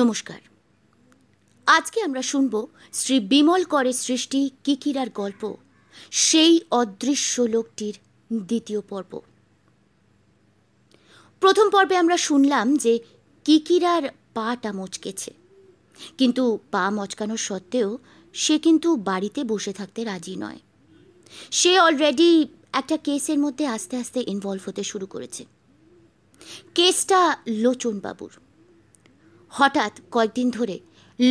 নমস্কার আজকে আমরা শুনব শ্রী বিমল করের সৃষ্টি কিকিরার গল্প সেই অদৃশ্য লোকটির দ্বিতীয় পর্ব প্রথম পর্বে আমরা শুনলাম যে কিকিরার পাটা মচকেছে কিন্তু পা মচকানো সত্ত্বেও সে কিন্তু বাড়িতে বসে থাকতে রাজি নয় সে অলরেডি একটা কেসের মধ্যে আস্তে আস্তে ইনভলভ হতে শুরু করেছে কেসটা লোচনবাবুর হঠাৎ কয়েকদিন ধরে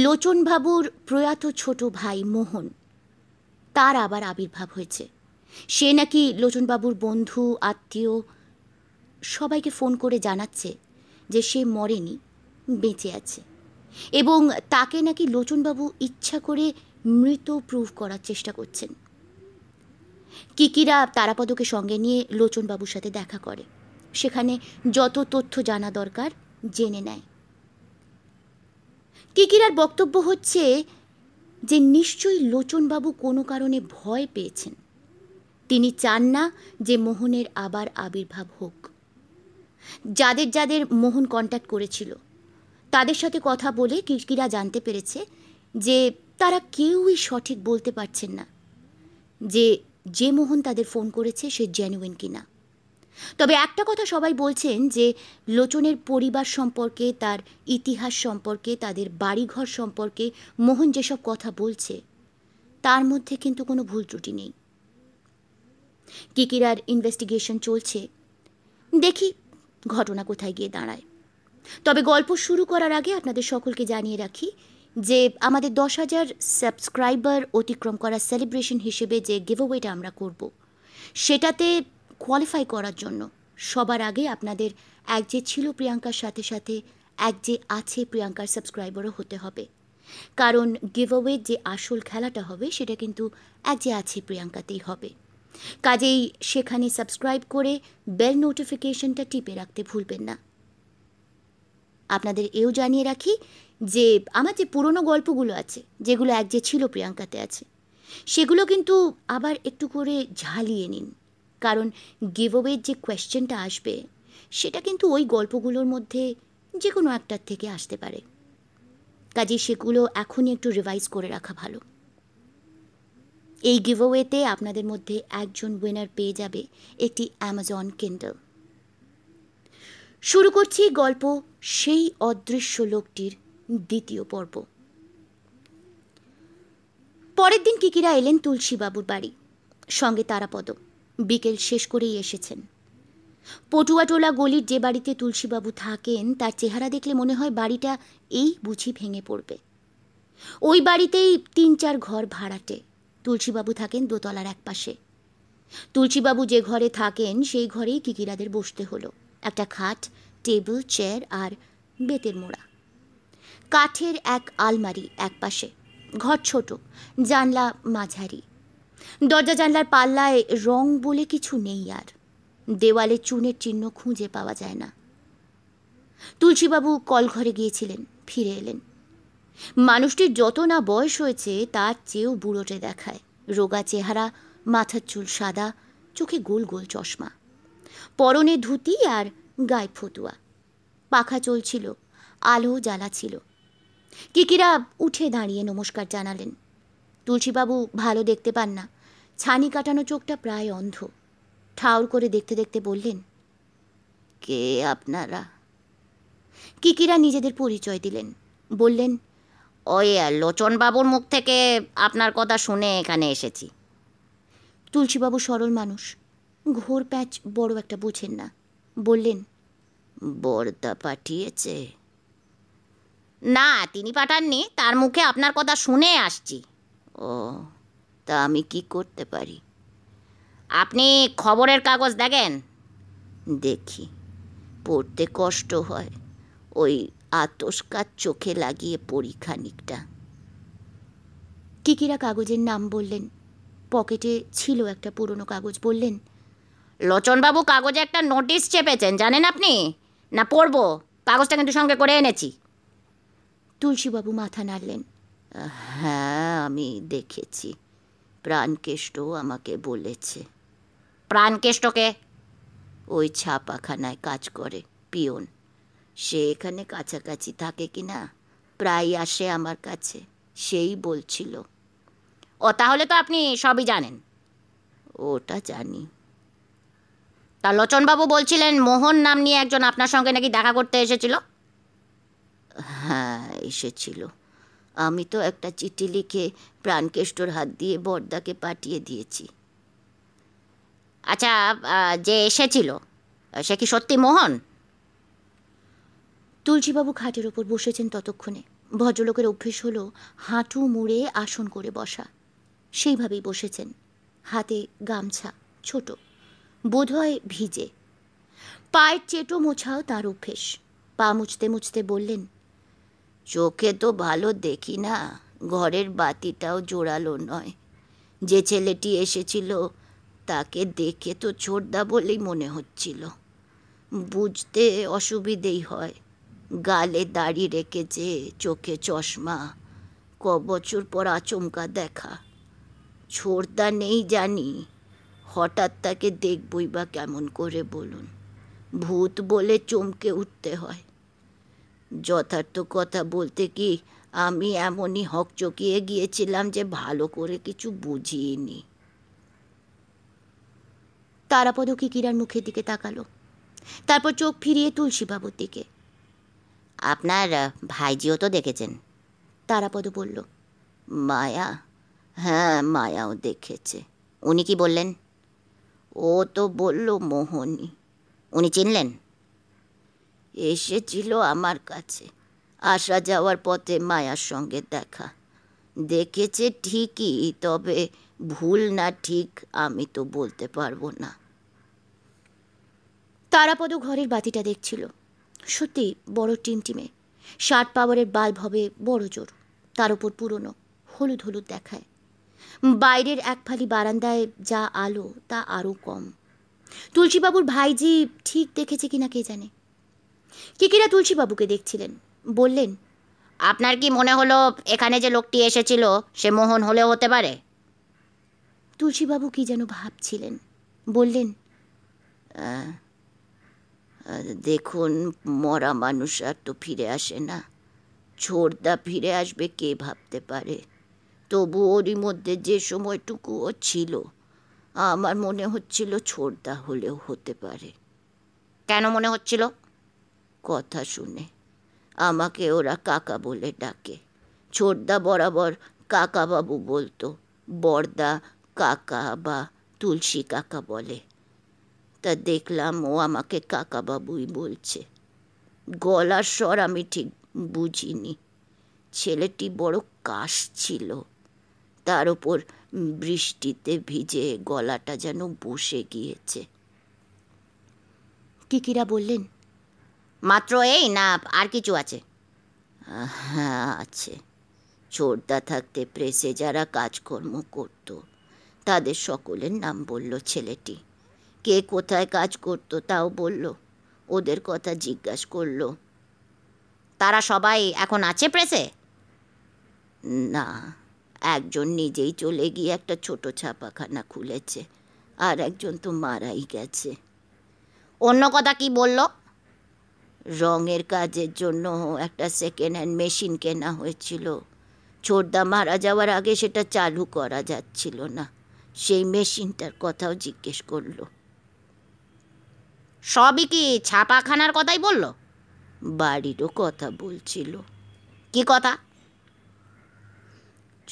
লোচনবাবুর প্রয়াত ছোট ভাই মোহন তার আবার আবির্ভাব হয়েছে সে নাকি লোচনবাবুর বন্ধু আত্মীয় সবাইকে ফোন করে জানাচ্ছে যে সে মরেনি বেঁচে আছে এবং তাকে নাকি লোচনবাবু ইচ্ছা করে মৃত প্রুভ করার চেষ্টা করছেন কিকিরা তারাপদকে সঙ্গে নিয়ে লোচনবাবুর সাথে দেখা করে সেখানে যত তথ্য জানা দরকার জেনে নেয় কিকিরার বক্তব্য হচ্ছে যে নিশ্চয়ই লোচনবাবু কোনো কারণে ভয় পেয়েছেন তিনি চান না যে মোহনের আবার আবির্ভাব হোক যাদের যাদের মোহন কন্ট্যাক্ট করেছিল তাদের সাথে কথা বলে কিকিরা জানতে পেরেছে যে তারা কেউই সঠিক বলতে পারছেন না যে যে মোহন তাদের ফোন করেছে সে জেনুইন কিনা তবে একটা কথা সবাই বলছেন যে লোচনের পরিবার সম্পর্কে তার ইতিহাস সম্পর্কে তাদের বাড়িঘর সম্পর্কে মোহন যেসব কথা বলছে তার মধ্যে কিন্তু কোনো ভুল ত্রুটি নেই কিকিরার ইনভেস্টিগেশন চলছে দেখি ঘটনা কোথায় গিয়ে দাঁড়ায় তবে গল্প শুরু করার আগে আপনাদের সকলকে জানিয়ে রাখি যে আমাদের দশ হাজার সাবস্ক্রাইবার অতিক্রম করা সেলিব্রেশন হিসেবে যে গিভওয়েটা আমরা করব সেটাতে কোয়ালিফাই করার জন্য সবার আগে আপনাদের এক যে ছিল প্রিয়াঙ্কার সাথে সাথে এক যে আছে প্রিয়াঙ্কার সাবস্ক্রাইবারও হতে হবে কারণ গিভ অ্যাওয়ে যে আসল খেলাটা হবে সেটা কিন্তু এক যে আছে প্রিয়াঙ্কাতেই হবে কাজেই সেখানে সাবস্ক্রাইব করে বেল নোটিফিকেশনটা টিপে রাখতে ভুলবেন না আপনাদের এও জানিয়ে রাখি যে আমার যে পুরনো গল্পগুলো আছে যেগুলো এক যে ছিল প্রিয়াঙ্কাতে আছে সেগুলো কিন্তু আবার একটু করে ঝালিয়ে নিন কারণ গিভওয়ের যে কোয়েশ্চেনটা আসবে সেটা কিন্তু ওই গল্পগুলোর মধ্যে যে কোনো একটার থেকে আসতে পারে কাজে সেগুলো এখনই একটু রিভাইজ করে রাখা ভালো এই গিভওয়েতে আপনাদের মধ্যে একজন উইনার পেয়ে যাবে একটি অ্যামাজন কিন্ডল শুরু করছি গল্প সেই অদৃশ্য লোকটির দ্বিতীয় পর্ব পরের দিন কিকিরা এলেন তুলসীবাবুর বাড়ি সঙ্গে তারাপদ বিকেল শেষ করেই এসেছেন পটুয়াটোলা গলির যে বাড়িতে তুলসীবাবু থাকেন তার চেহারা দেখলে মনে হয় বাড়িটা এই বুঝি ভেঙে পড়বে ওই বাড়িতেই তিন চার ঘর ভাড়াটে তুলসীবাবু থাকেন দোতলার এক পাশে তুলসীবাবু যে ঘরে থাকেন সেই ঘরেই কিকিরাদের বসতে হলো একটা খাট টেবিল চেয়ার আর বেতের মোড়া কাঠের এক আলমারি এক পাশে ঘর ছোট জানলা মাঝারি দরজা জানলার পাল্লায় রং বলে কিছু নেই আর দেওয়ালে চুনের চিহ্ন খুঁজে পাওয়া যায় না তুলসীবাবু কলঘরে গিয়েছিলেন ফিরে এলেন মানুষটির যত না বয়স হয়েছে তার চেয়েও বুড়োটে দেখায় রোগা চেহারা মাথার চুল সাদা চোখে গোল গোল চশমা পরনে ধুতি আর গায়ে ফতুয়া পাখা চলছিল আলো জ্বালা ছিল কিকিরা উঠে দাঁড়িয়ে নমস্কার জানালেন তুলসীবাবু ভালো দেখতে পান না ছানি কাটানো চোখটা প্রায় অন্ধ ঠাউর করে দেখতে দেখতে বললেন কে আপনারা কিকিরা নিজেদের পরিচয় দিলেন বললেন ওই লোচনবাবুর মুখ থেকে আপনার কথা শুনে এখানে এসেছি তুলসীবাবু সরল মানুষ ঘোর প্যাঁচ বড় একটা বোঝেন না বললেন বর্দা পাঠিয়েছে না তিনি পাঠাননি তার মুখে আপনার কথা শুনে আসছি ও তা আমি কি করতে পারি আপনি খবরের কাগজ দেখেন দেখি পড়তে কষ্ট হয় ওই আতস্কার চোখে লাগিয়ে পড়ি খানিকটা কিকিরা কাগজের নাম বললেন পকেটে ছিল একটা পুরনো কাগজ বললেন লোচনবাবু কাগজে একটা নোটিশ চেপেছেন জানেন আপনি না পড়ব কাগজটা কিন্তু সঙ্গে করে এনেছি তুলসীবাবু মাথা নাড়লেন হ্যাঁ আমি দেখেছি প্রাণকেষ্ট আমাকে বলেছে প্রাণকেষ্টকে ওই ছাপাখানায় কাজ করে পিয়ন সে এখানে কাছাকাছি থাকে কি না প্রায় আসে আমার কাছে সেই বলছিল ও তাহলে তো আপনি সবই জানেন ওটা জানি তা লোচনবাবু বলছিলেন মোহন নাম নিয়ে একজন আপনার সঙ্গে নাকি দেখা করতে এসেছিল হ্যাঁ এসেছিল আমি তো একটা চিঠি লিখে প্রাণকেষ্টর হাত দিয়ে বর্দাকে পাঠিয়ে দিয়েছি আচ্ছা যে এসেছিল সে কি সত্যি মোহন তুলসীবাবু খাটের ওপর বসেছেন ততক্ষণে ভদ্রলোকের অভ্যেস হল হাঁটু মুড়ে আসন করে বসা সেইভাবেই বসেছেন হাতে গামছা ছোট বোধহয় ভিজে পায়ের চেটো মোছাও তার অভ্যেস পা মুছতে মুছতে বললেন চোখে তো ভালো দেখি না ঘরের বাতিটাও জোরালো নয় যে ছেলেটি এসেছিল তাকে দেখে তো ছোটদা বলেই মনে হচ্ছিল বুঝতে অসুবিধেই হয় গালে দাড়ি রেখেছে চোখে চশমা ক বছর পর আচমকা দেখা ছোড়দা নেই জানি হঠাৎ তাকে দেখবই বা কেমন করে বলুন ভূত বলে চমকে উঠতে হয় যথার্থ কথা বলতে কি আমি এমনই হকচকিয়ে গিয়েছিলাম যে ভালো করে কিছু বুঝিনি তারাপদ কি কিরার মুখের দিকে তাকালো তারপর চোখ ফিরিয়ে তুলসীবাবুর দিকে আপনার ভাইজিও তো দেখেছেন তারাপদ বলল মায়া হ্যাঁ মায়াও দেখেছে উনি কি বললেন ও তো বলল মোহনী উনি চিনলেন এসেছিল আমার কাছে আসা যাওয়ার পথে মায়ার সঙ্গে দেখা দেখেছে ঠিকই তবে ভুল না ঠিক আমি তো বলতে পারবো না তারাপদ ঘরের বাতিটা দেখছিল সত্যি বড় টিমটিমে ষাট পাওয়ারের বাল্ব হবে বড় জোর তার উপর পুরনো হলুদ হলুদ দেখায় বাইরের এক ফালি বারান্দায় যা আলো তা আরও কম তুলসীবাবুর ভাইজি ঠিক দেখেছে কিনা কে জানে কিকিরা তুলসীবাবুকে দেখছিলেন বললেন আপনার কি মনে হলো এখানে যে লোকটি এসেছিল সে মোহন হলেও হতে পারে তুলসীবাবু কি যেন ভাবছিলেন বললেন দেখুন মরা মানুষ আর তো ফিরে আসে না ছোড়দা ফিরে আসবে কে ভাবতে পারে তবু ওরই মধ্যে যে সময়টুকুও ছিল আমার মনে হচ্ছিল ছোড়দা হলেও হতে পারে কেন মনে হচ্ছিল কথা শুনে আমাকে ওরা কাকা বলে ডাকে ছোটদা বরাবর কাকাবাবু বলতো বড়দা কাকা বা তুলসী কাকা বলে তা দেখলাম ও আমাকে কাকাবাবুই বলছে গলার স্বর আমি ঠিক বুঝিনি ছেলেটি বড় কাশ ছিল তার ওপর বৃষ্টিতে ভিজে গলাটা যেন বসে গিয়েছে কিকিরা বললেন মাত্র এই না আর কিছু আছে হ্যাঁ আছে চোরদা থাকতে প্রেসে যারা কাজকর্ম করত তাদের সকলের নাম বলল ছেলেটি কে কোথায় কাজ করত তাও বলল ওদের কথা জিজ্ঞাসা করল তারা সবাই এখন আছে প্রেসে না একজন নিজেই চলে গিয়ে একটা ছোট ছাপাখানা খুলেছে আর একজন তো মারাই গেছে অন্য কথা কি বললো রঙের কাজের জন্য একটা সেকেন্ড হ্যান্ড মেশিন কেনা হয়েছিল ছোটদা মারা যাওয়ার আগে সেটা চালু করা যাচ্ছিল না সেই মেশিনটার কথাও জিজ্ঞেস করল সবই কি ছাপাখানার কথাই বলল বাড়িরও কথা বলছিল কি কথা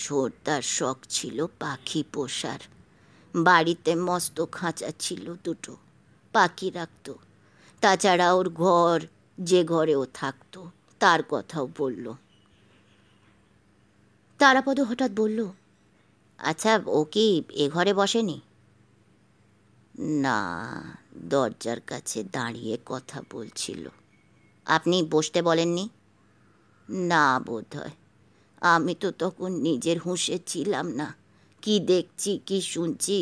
ছোটদার শখ ছিল পাখি পোষার বাড়িতে মস্ত খাঁচা ছিল দুটো পাখি রাখত তাছাড়া ওর ঘর যে ঘরে ও থাকত তার কথাও বলল তারাপদ হঠাৎ বলল আচ্ছা ও কি এ ঘরে বসেনি না দরজার কাছে দাঁড়িয়ে কথা বলছিল আপনি বসতে বলেননি না বোধ হয় আমি তো তখন নিজের হুঁশে ছিলাম না কি দেখছি কি শুনছি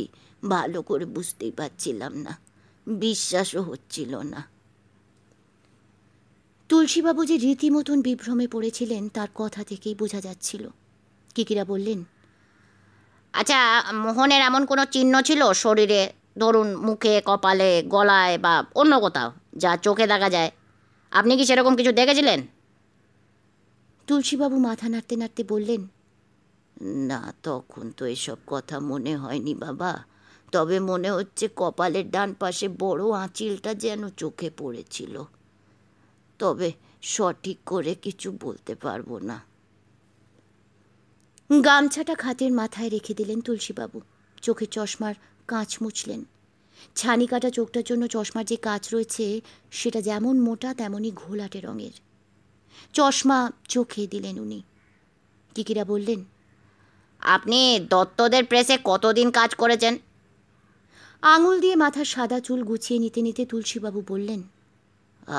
ভালো করে বুঝতেই পারছিলাম না বিশ্বাসও হচ্ছিল না তুলসীবাবু যে রীতিমতন বিভ্রমে পড়েছিলেন তার কথা থেকেই বোঝা যাচ্ছিল কিকিরা বললেন আচ্ছা মোহনের এমন কোনো চিহ্ন ছিল শরীরে ধরুন মুখে কপালে গলায় বা অন্য কোথাও যা চোখে দেখা যায় আপনি কি সেরকম কিছু দেখেছিলেন তুলসীবাবু মাথা নাড়তে নাড়তে বললেন না তখন তো এসব কথা মনে হয়নি বাবা তবে মনে হচ্ছে কপালের ডান পাশে বড় আঁচিলটা যেন চোখে পড়েছিল তবে সঠিক করে কিছু বলতে পারবো না গামছাটা খাতের মাথায় রেখে দিলেন তুলসীবাবু চোখে চশমার কাঁচ মুছলেন ছানি কাটা চোখটার জন্য চশমার যে কাঁচ রয়েছে সেটা যেমন মোটা তেমনই ঘোলাটে রঙের চশমা চোখে দিলেন উনি কিকিরা বললেন আপনি দত্তদের প্রেসে কতদিন কাজ করেছেন আঙুল দিয়ে মাথার সাদা চুল গুছিয়ে নিতে নিতে তুলসীবাবু বললেন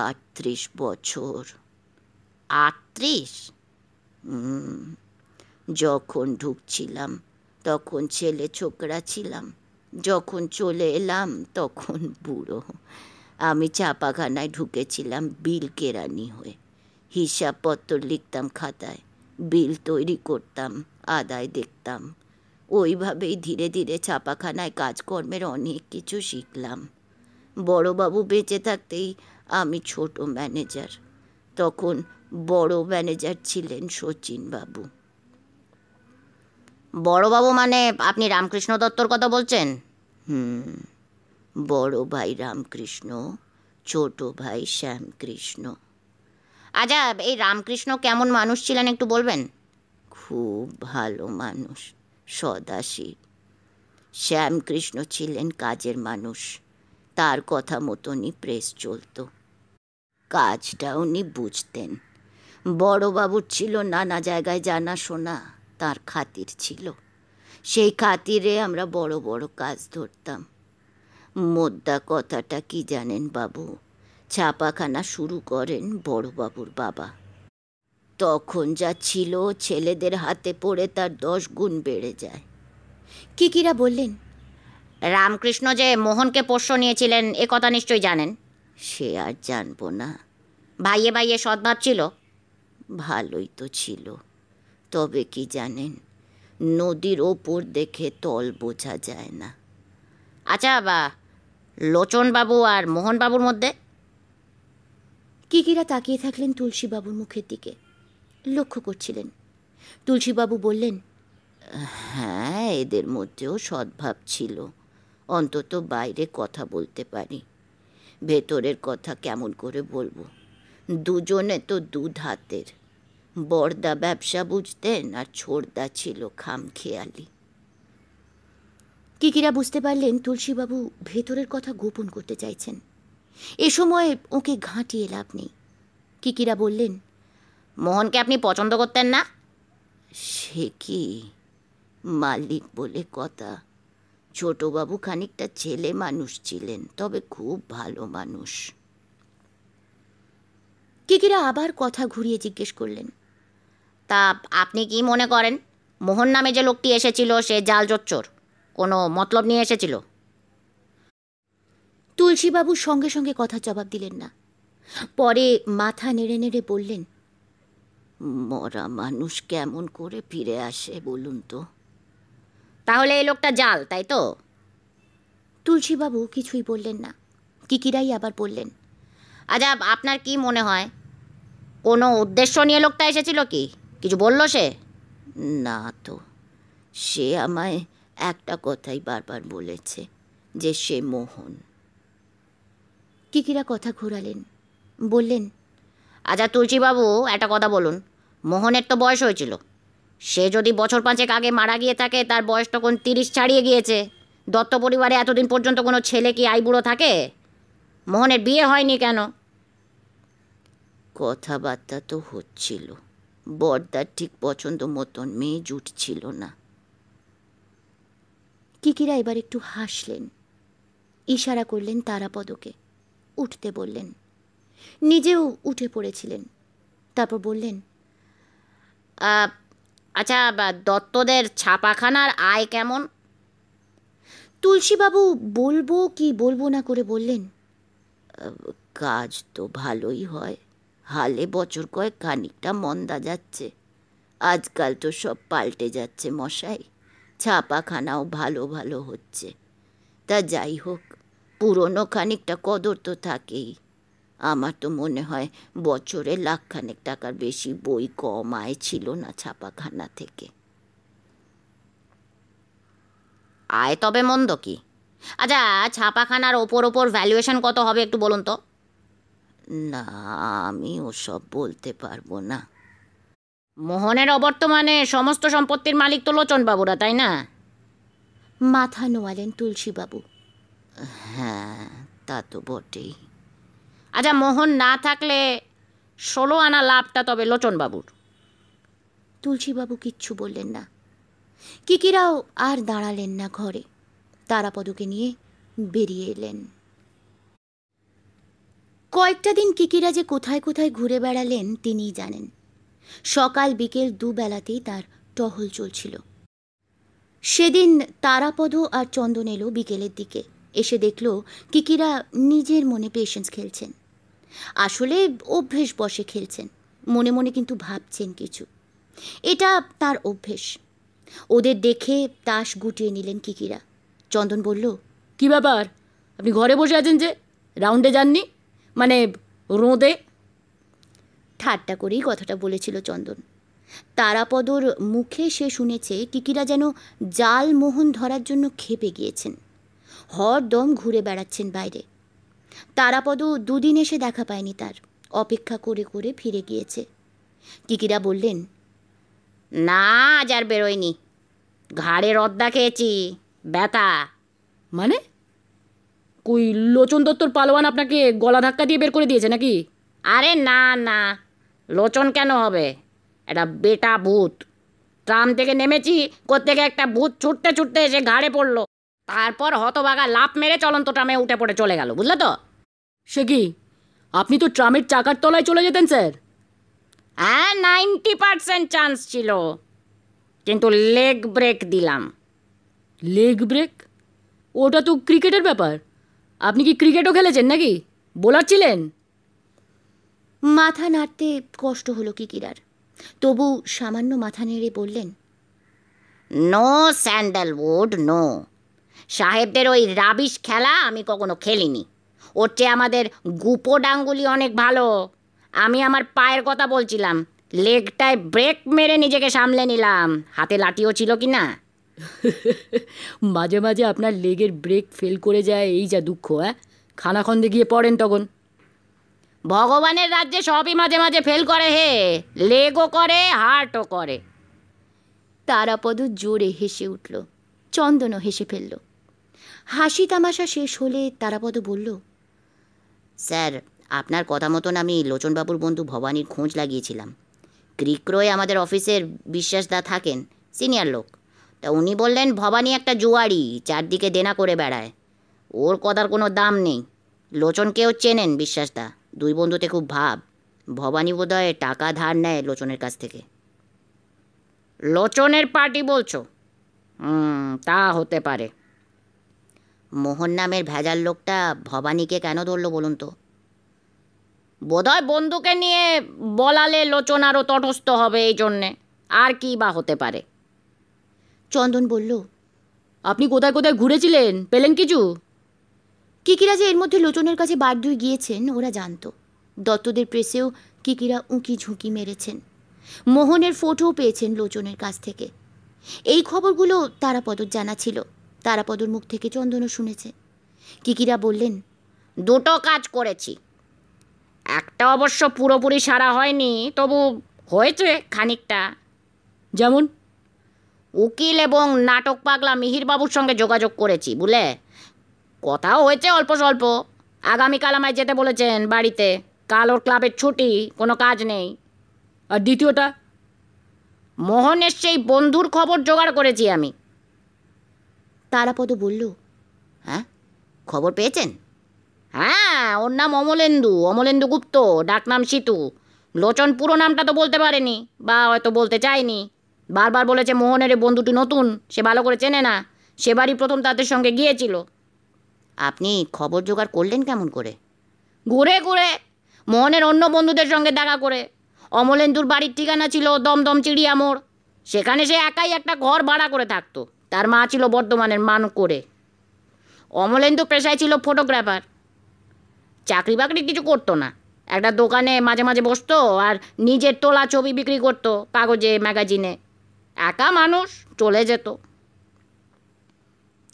আটত্রিশ বছর আটত্রিশ যখন ঢুকছিলাম তখন ছেলে ছোকরা ছিলাম যখন চলে এলাম তখন বুড়ো আমি চাপাখানায় ঢুকেছিলাম বিল কেরানি হয়ে হিসাবপত্র লিখতাম খাতায় বিল তৈরি করতাম আদায় দেখতাম ওইভাবেই ধীরে ধীরে চাপাখানায় কাজকর্মের অনেক কিছু শিখলাম বড়বাবু বেঁচে থাকতেই আমি ছোট ম্যানেজার তখন বড় ম্যানেজার ছিলেন শচীনবাবু বড়বাবু মানে আপনি রামকৃষ্ণ দত্তর কথা বলছেন হুম বড় ভাই রামকৃষ্ণ ছোট ভাই শ্যামকৃষ্ণ আচ্ছা এই রামকৃষ্ণ কেমন মানুষ ছিলেন একটু বলবেন খুব ভালো মানুষ সদাশীল শ্যামকৃষ্ণ ছিলেন কাজের মানুষ তার কথা মতনই প্রেস চলতো কাজটা উনি বুঝতেন বড়বাবুর ছিল নানা জায়গায় জানাশোনা তার খাতির ছিল সেই খাতিরে আমরা বড় বড় কাজ ধরতাম মোদ্দা কথাটা কি জানেন বাবু ছাপাখানা শুরু করেন বড়বাবুর বাবা তখন যা ছিল ছেলেদের হাতে পড়ে তার দশ গুণ বেড়ে যায় কিকিরা বললেন রামকৃষ্ণ যে মোহনকে পোষ্য নিয়েছিলেন এ কথা নিশ্চয়ই জানেন সে আর জানবো না ভাইয়ে ভাইয়ে সদ্ভাব ছিল ভালোই তো ছিল তবে কি জানেন নদীর ওপর দেখে তল বোঝা যায় না আচ্ছা বা লোচনবাবু আর মোহনবাবুর মধ্যে কিকিরা তাকিয়ে থাকলেন তুলসীবাবুর মুখের দিকে লক্ষ্য করছিলেন তুলসীবাবু বললেন হ্যাঁ এদের মধ্যেও সদ্ভাব ছিল অন্তত বাইরে কথা বলতে পারি ভেতরের কথা কেমন করে বলবো দুজনে তো দুধ হাতের বড়দা ব্যবসা বুঝতেন আর ছোড়দা ছিল খামখেয়ালি কিকিরা বুঝতে পারলেন তুলসীবাবু ভেতরের কথা গোপন করতে চাইছেন এ সময় ওকে ঘাঁটিয়ে লাভ নেই কিকিরা বললেন মোহনকে আপনি পছন্দ করতেন না সে কি মালিক বলে কথা ছোটবাবু খানিকটা ছেলে মানুষ ছিলেন তবে খুব ভালো মানুষ কিকিরা আবার কথা ঘুরিয়ে জিজ্ঞেস করলেন তা আপনি কি মনে করেন মোহন নামে যে লোকটি এসেছিল সে জাল জোচ্চর কোনো মতলব নিয়ে এসেছিল তুলসীবাবু সঙ্গে সঙ্গে কথা জবাব দিলেন না পরে মাথা নেড়ে নেড়ে বললেন মরা মানুষ কেমন করে ফিরে আসে বলুন তো তাহলে এই লোকটা জাল তাই তো তুলসীবাবু কিছুই বললেন না কিকিরাই আবার বললেন আচ্ছা আপনার কি মনে হয় কোনো উদ্দেশ্য নিয়ে লোকটা এসেছিল কি কিছু বলল সে না তো সে আমায় একটা কথাই বারবার বলেছে যে সে মোহন কিকিরা কথা ঘোরালেন বললেন আচ্ছা তুলসীবাবু একটা কথা বলুন মোহনের তো বয়স হয়েছিল সে যদি বছর পাঁচেক আগে মারা গিয়ে থাকে তার বয়স তখন তিরিশ ছাড়িয়ে গিয়েছে দত্ত পরিবারে এতদিন পর্যন্ত কোনো ছেলে কি আইবুড়ো থাকে মোহনের বিয়ে হয়নি কেন কথাবার্তা তো হচ্ছিল বর্দার ঠিক পছন্দ মতন মেয়ে জুটছিল না কিকিরা এবার একটু হাসলেন ইশারা করলেন তারাপদকে উঠতে বললেন নিজেও উঠে পড়েছিলেন তারপর বললেন আচ্ছা দত্তদের ছাপাখানার আয় কেমন তুলসীবাবু বলবো কি বলবো না করে বললেন কাজ তো ভালোই হয় হালে বছর কয়েক খানিকটা মন্দা যাচ্ছে আজকাল তো সব পাল্টে যাচ্ছে মশাই ছাপাখানাও ভালো ভালো হচ্ছে তা যাই হোক পুরনো খানিকটা কদর তো থাকেই আমার তো মনে হয় বছরে লাখখানেক টাকার বেশি বই কম আয় ছিল না ছাপাখানা থেকে আয় তবে মন্দ কি আচ্ছা ছাপাখানার ওপর ওপর ভ্যালুয়েশন কত হবে একটু বলুন তো না আমি ওসব বলতে পারবো না মোহনের অবর্তমানে সমস্ত সম্পত্তির মালিক তো লোচনবাবুরা তাই না মাথা নোয়ালেন তুলসীবাবু হ্যাঁ তা তো বটেই আচ্ছা মোহন না থাকলে ষোলো আনা লাভটা তবে লোচনবাবুর তুলসীবাবু কিচ্ছু বললেন না কিকিরাও আর দাঁড়ালেন না ঘরে তারাপদকে নিয়ে বেরিয়ে এলেন কয়েকটা দিন কিকিরা যে কোথায় কোথায় ঘুরে বেড়ালেন তিনিই জানেন সকাল বিকেল দুবেলাতেই তার টহল চলছিল সেদিন তারাপদ আর চন্দন এলো বিকেলের দিকে এসে দেখল কিকিরা নিজের মনে পেশেন্স খেলছেন আসলে অভ্যেস বসে খেলছেন মনে মনে কিন্তু ভাবছেন কিছু এটা তার অভ্যেস ওদের দেখে তাস গুটিয়ে নিলেন কিকিরা চন্দন বলল কি ব্যাপার আপনি ঘরে বসে আছেন যে রাউন্ডে যাননি মানে রোঁদে ঠাট্টা করেই কথাটা বলেছিল চন্দন তারাপদর মুখে সে শুনেছে কিকিরা যেন জাল মোহন ধরার জন্য খেপে গিয়েছেন হরদম ঘুরে বেড়াচ্ছেন বাইরে তারাপদ দুদিন এসে দেখা পায়নি তার অপেক্ষা করে করে ফিরে গিয়েছে কিকিরা বললেন না আজ আর বেরোয়নি ঘাড়ে রদ্দা খেয়েছি ব্যথা মানে কই লোচন দত্তর পালোয়ান আপনাকে গলা ধাক্কা দিয়ে বের করে দিয়েছে নাকি আরে না না লোচন কেন হবে এটা বেটা ভূত ট্রাম থেকে নেমেছি কোথেকে একটা ভূত ছুটতে ছুটতে এসে ঘাড়ে পড়লো তারপর হতবাগা লাফ মেরে চলন্ত ট্রামে উঠে পড়ে চলে গেল বুঝলে তো সে কি আপনি তো ট্রামের চাকার তলায় চলে যেতেন স্যার হ্যাঁ নাইনটি পার্সেন্ট চান্স ছিল কিন্তু লেগ ব্রেক দিলাম লেগ ব্রেক ওটা তো ক্রিকেটের ব্যাপার আপনি কি ক্রিকেটও খেলেছেন নাকি বোলার ছিলেন মাথা নাড়তে কষ্ট হলো কিরার তবু সামান্য মাথা নেড়ে বললেন নো স্যান্ডেলউড নো সাহেবদের ওই রাবিশ খেলা আমি কখনো খেলিনি ওর চেয়ে আমাদের গুপো ডাঙ্গুলি অনেক ভালো আমি আমার পায়ের কথা বলছিলাম লেগটায় ব্রেক মেরে নিজেকে সামলে নিলাম হাতে লাঠিও ছিল কি না মাঝে মাঝে আপনার লেগের ব্রেক ফেল করে যায় এই যা দুঃখ হ্যাঁ খানাখন্দে গিয়ে পড়েন তখন ভগবানের রাজ্যে সবই মাঝে মাঝে ফেল করে হে লেগও করে হার্টও করে তারাপদ জোরে হেসে উঠল চন্দনও হেসে ফেলল হাসি তামাশা শেষ হলে তারাপদ বলল স্যার আপনার কথা মতন আমি লোচনবাবুর বন্ধু ভবানীর খোঁজ লাগিয়েছিলাম ক্রিক্রয়ে আমাদের অফিসের বিশ্বাসদা থাকেন সিনিয়র লোক তা উনি বললেন ভবানী একটা জুয়ারি চারদিকে দেনা করে বেড়ায় ওর কথার কোনো দাম নেই লোচনকেও চেনেন বিশ্বাসদা দুই বন্ধুতে খুব ভাব ভবানী বোধহয় টাকা ধার নেয় লোচনের কাছ থেকে লোচনের পার্টি বলছো তা হতে পারে মোহন নামের ভেজাল লোকটা ভবানীকে কেন ধরল বলুন তো বোধহয় বন্ধুকে নিয়ে বলালে লোচন আরও তটস্থ হবে এই জন্যে আর কি বা হতে পারে চন্দন বলল আপনি কোথায় কোথায় ঘুরেছিলেন পেলেন কিছু কিকিরা যে এর মধ্যে লোচনের কাছে বারদুই গিয়েছেন ওরা জানত দত্তদের প্রেসেও কিকিরা উঁকি ঝুঁকি মেরেছেন মোহনের ফোটোও পেয়েছেন লোচনের কাছ থেকে এই খবরগুলো তারাপদর জানা ছিল তারাপদর মুখ থেকে চন্দনও শুনেছে কিকিরা বললেন দুটো কাজ করেছি একটা অবশ্য পুরোপুরি সারা হয়নি তবু হয়েছে খানিকটা যেমন উকিল এবং নাটক পাগলা মিহিরবাবুর সঙ্গে যোগাযোগ করেছি বুলে কথাও হয়েছে অল্প স্বল্প আগামীকাল আমায় যেতে বলেছেন বাড়িতে কাল ওর ক্লাবের ছুটি কোনো কাজ নেই আর দ্বিতীয়টা মোহনের সেই বন্ধুর খবর জোগাড় করেছি আমি তারাপদ বলল হ্যাঁ খবর পেয়েছেন হ্যাঁ ওর নাম অমলেন্দু অমলেন্দু গুপ্ত ডাকনাম সীতু লোচন পুরো নামটা তো বলতে পারেনি বা হয়তো বলতে চায়নি বারবার বলেছে মোহনের বন্ধুটি নতুন সে ভালো করে চেনে না সেবারই প্রথম তাদের সঙ্গে গিয়েছিল আপনি খবর জোগাড় করলেন কেমন করে ঘুরে ঘুরে মোহনের অন্য বন্ধুদের সঙ্গে দেখা করে অমলেন্দুর বাড়ির ঠিকানা ছিল দমদম চিড়িয়া মোড় সেখানে সে একাই একটা ঘর ভাড়া করে থাকতো তার মা ছিল বর্ধমানের করে অমলেন্দু পেশায় ছিল ফটোগ্রাফার চাকরি বাকরি কিছু করতো না একটা দোকানে মাঝে মাঝে বসতো আর নিজের তোলা ছবি বিক্রি করতো কাগজে ম্যাগাজিনে একা মানুষ চলে যেত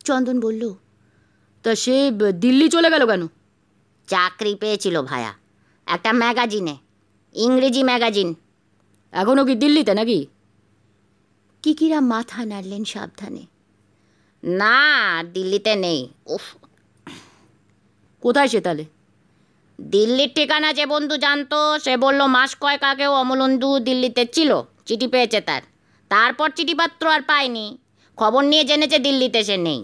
চন্দন বলল তা সে দিল্লি চলে গেল কেন চাকরি পেয়েছিল ভায়া একটা ম্যাগাজিনে ইংরেজি ম্যাগাজিন এখনও কি দিল্লিতে নাকি কিকিরা মাথা নাড়লেন সাবধানে না দিল্লিতে নেই উফ কোথায় সে তাহলে দিল্লির ঠিকানা যে বন্ধু জানতো সে বলল মাস কয়েক আগেও অমলন্দু দিল্লিতে ছিল চিঠি পেয়েছে তার তারপর চিঠিপত্র আর পায়নি খবর নিয়ে জেনেছে দিল্লিতে সে নেই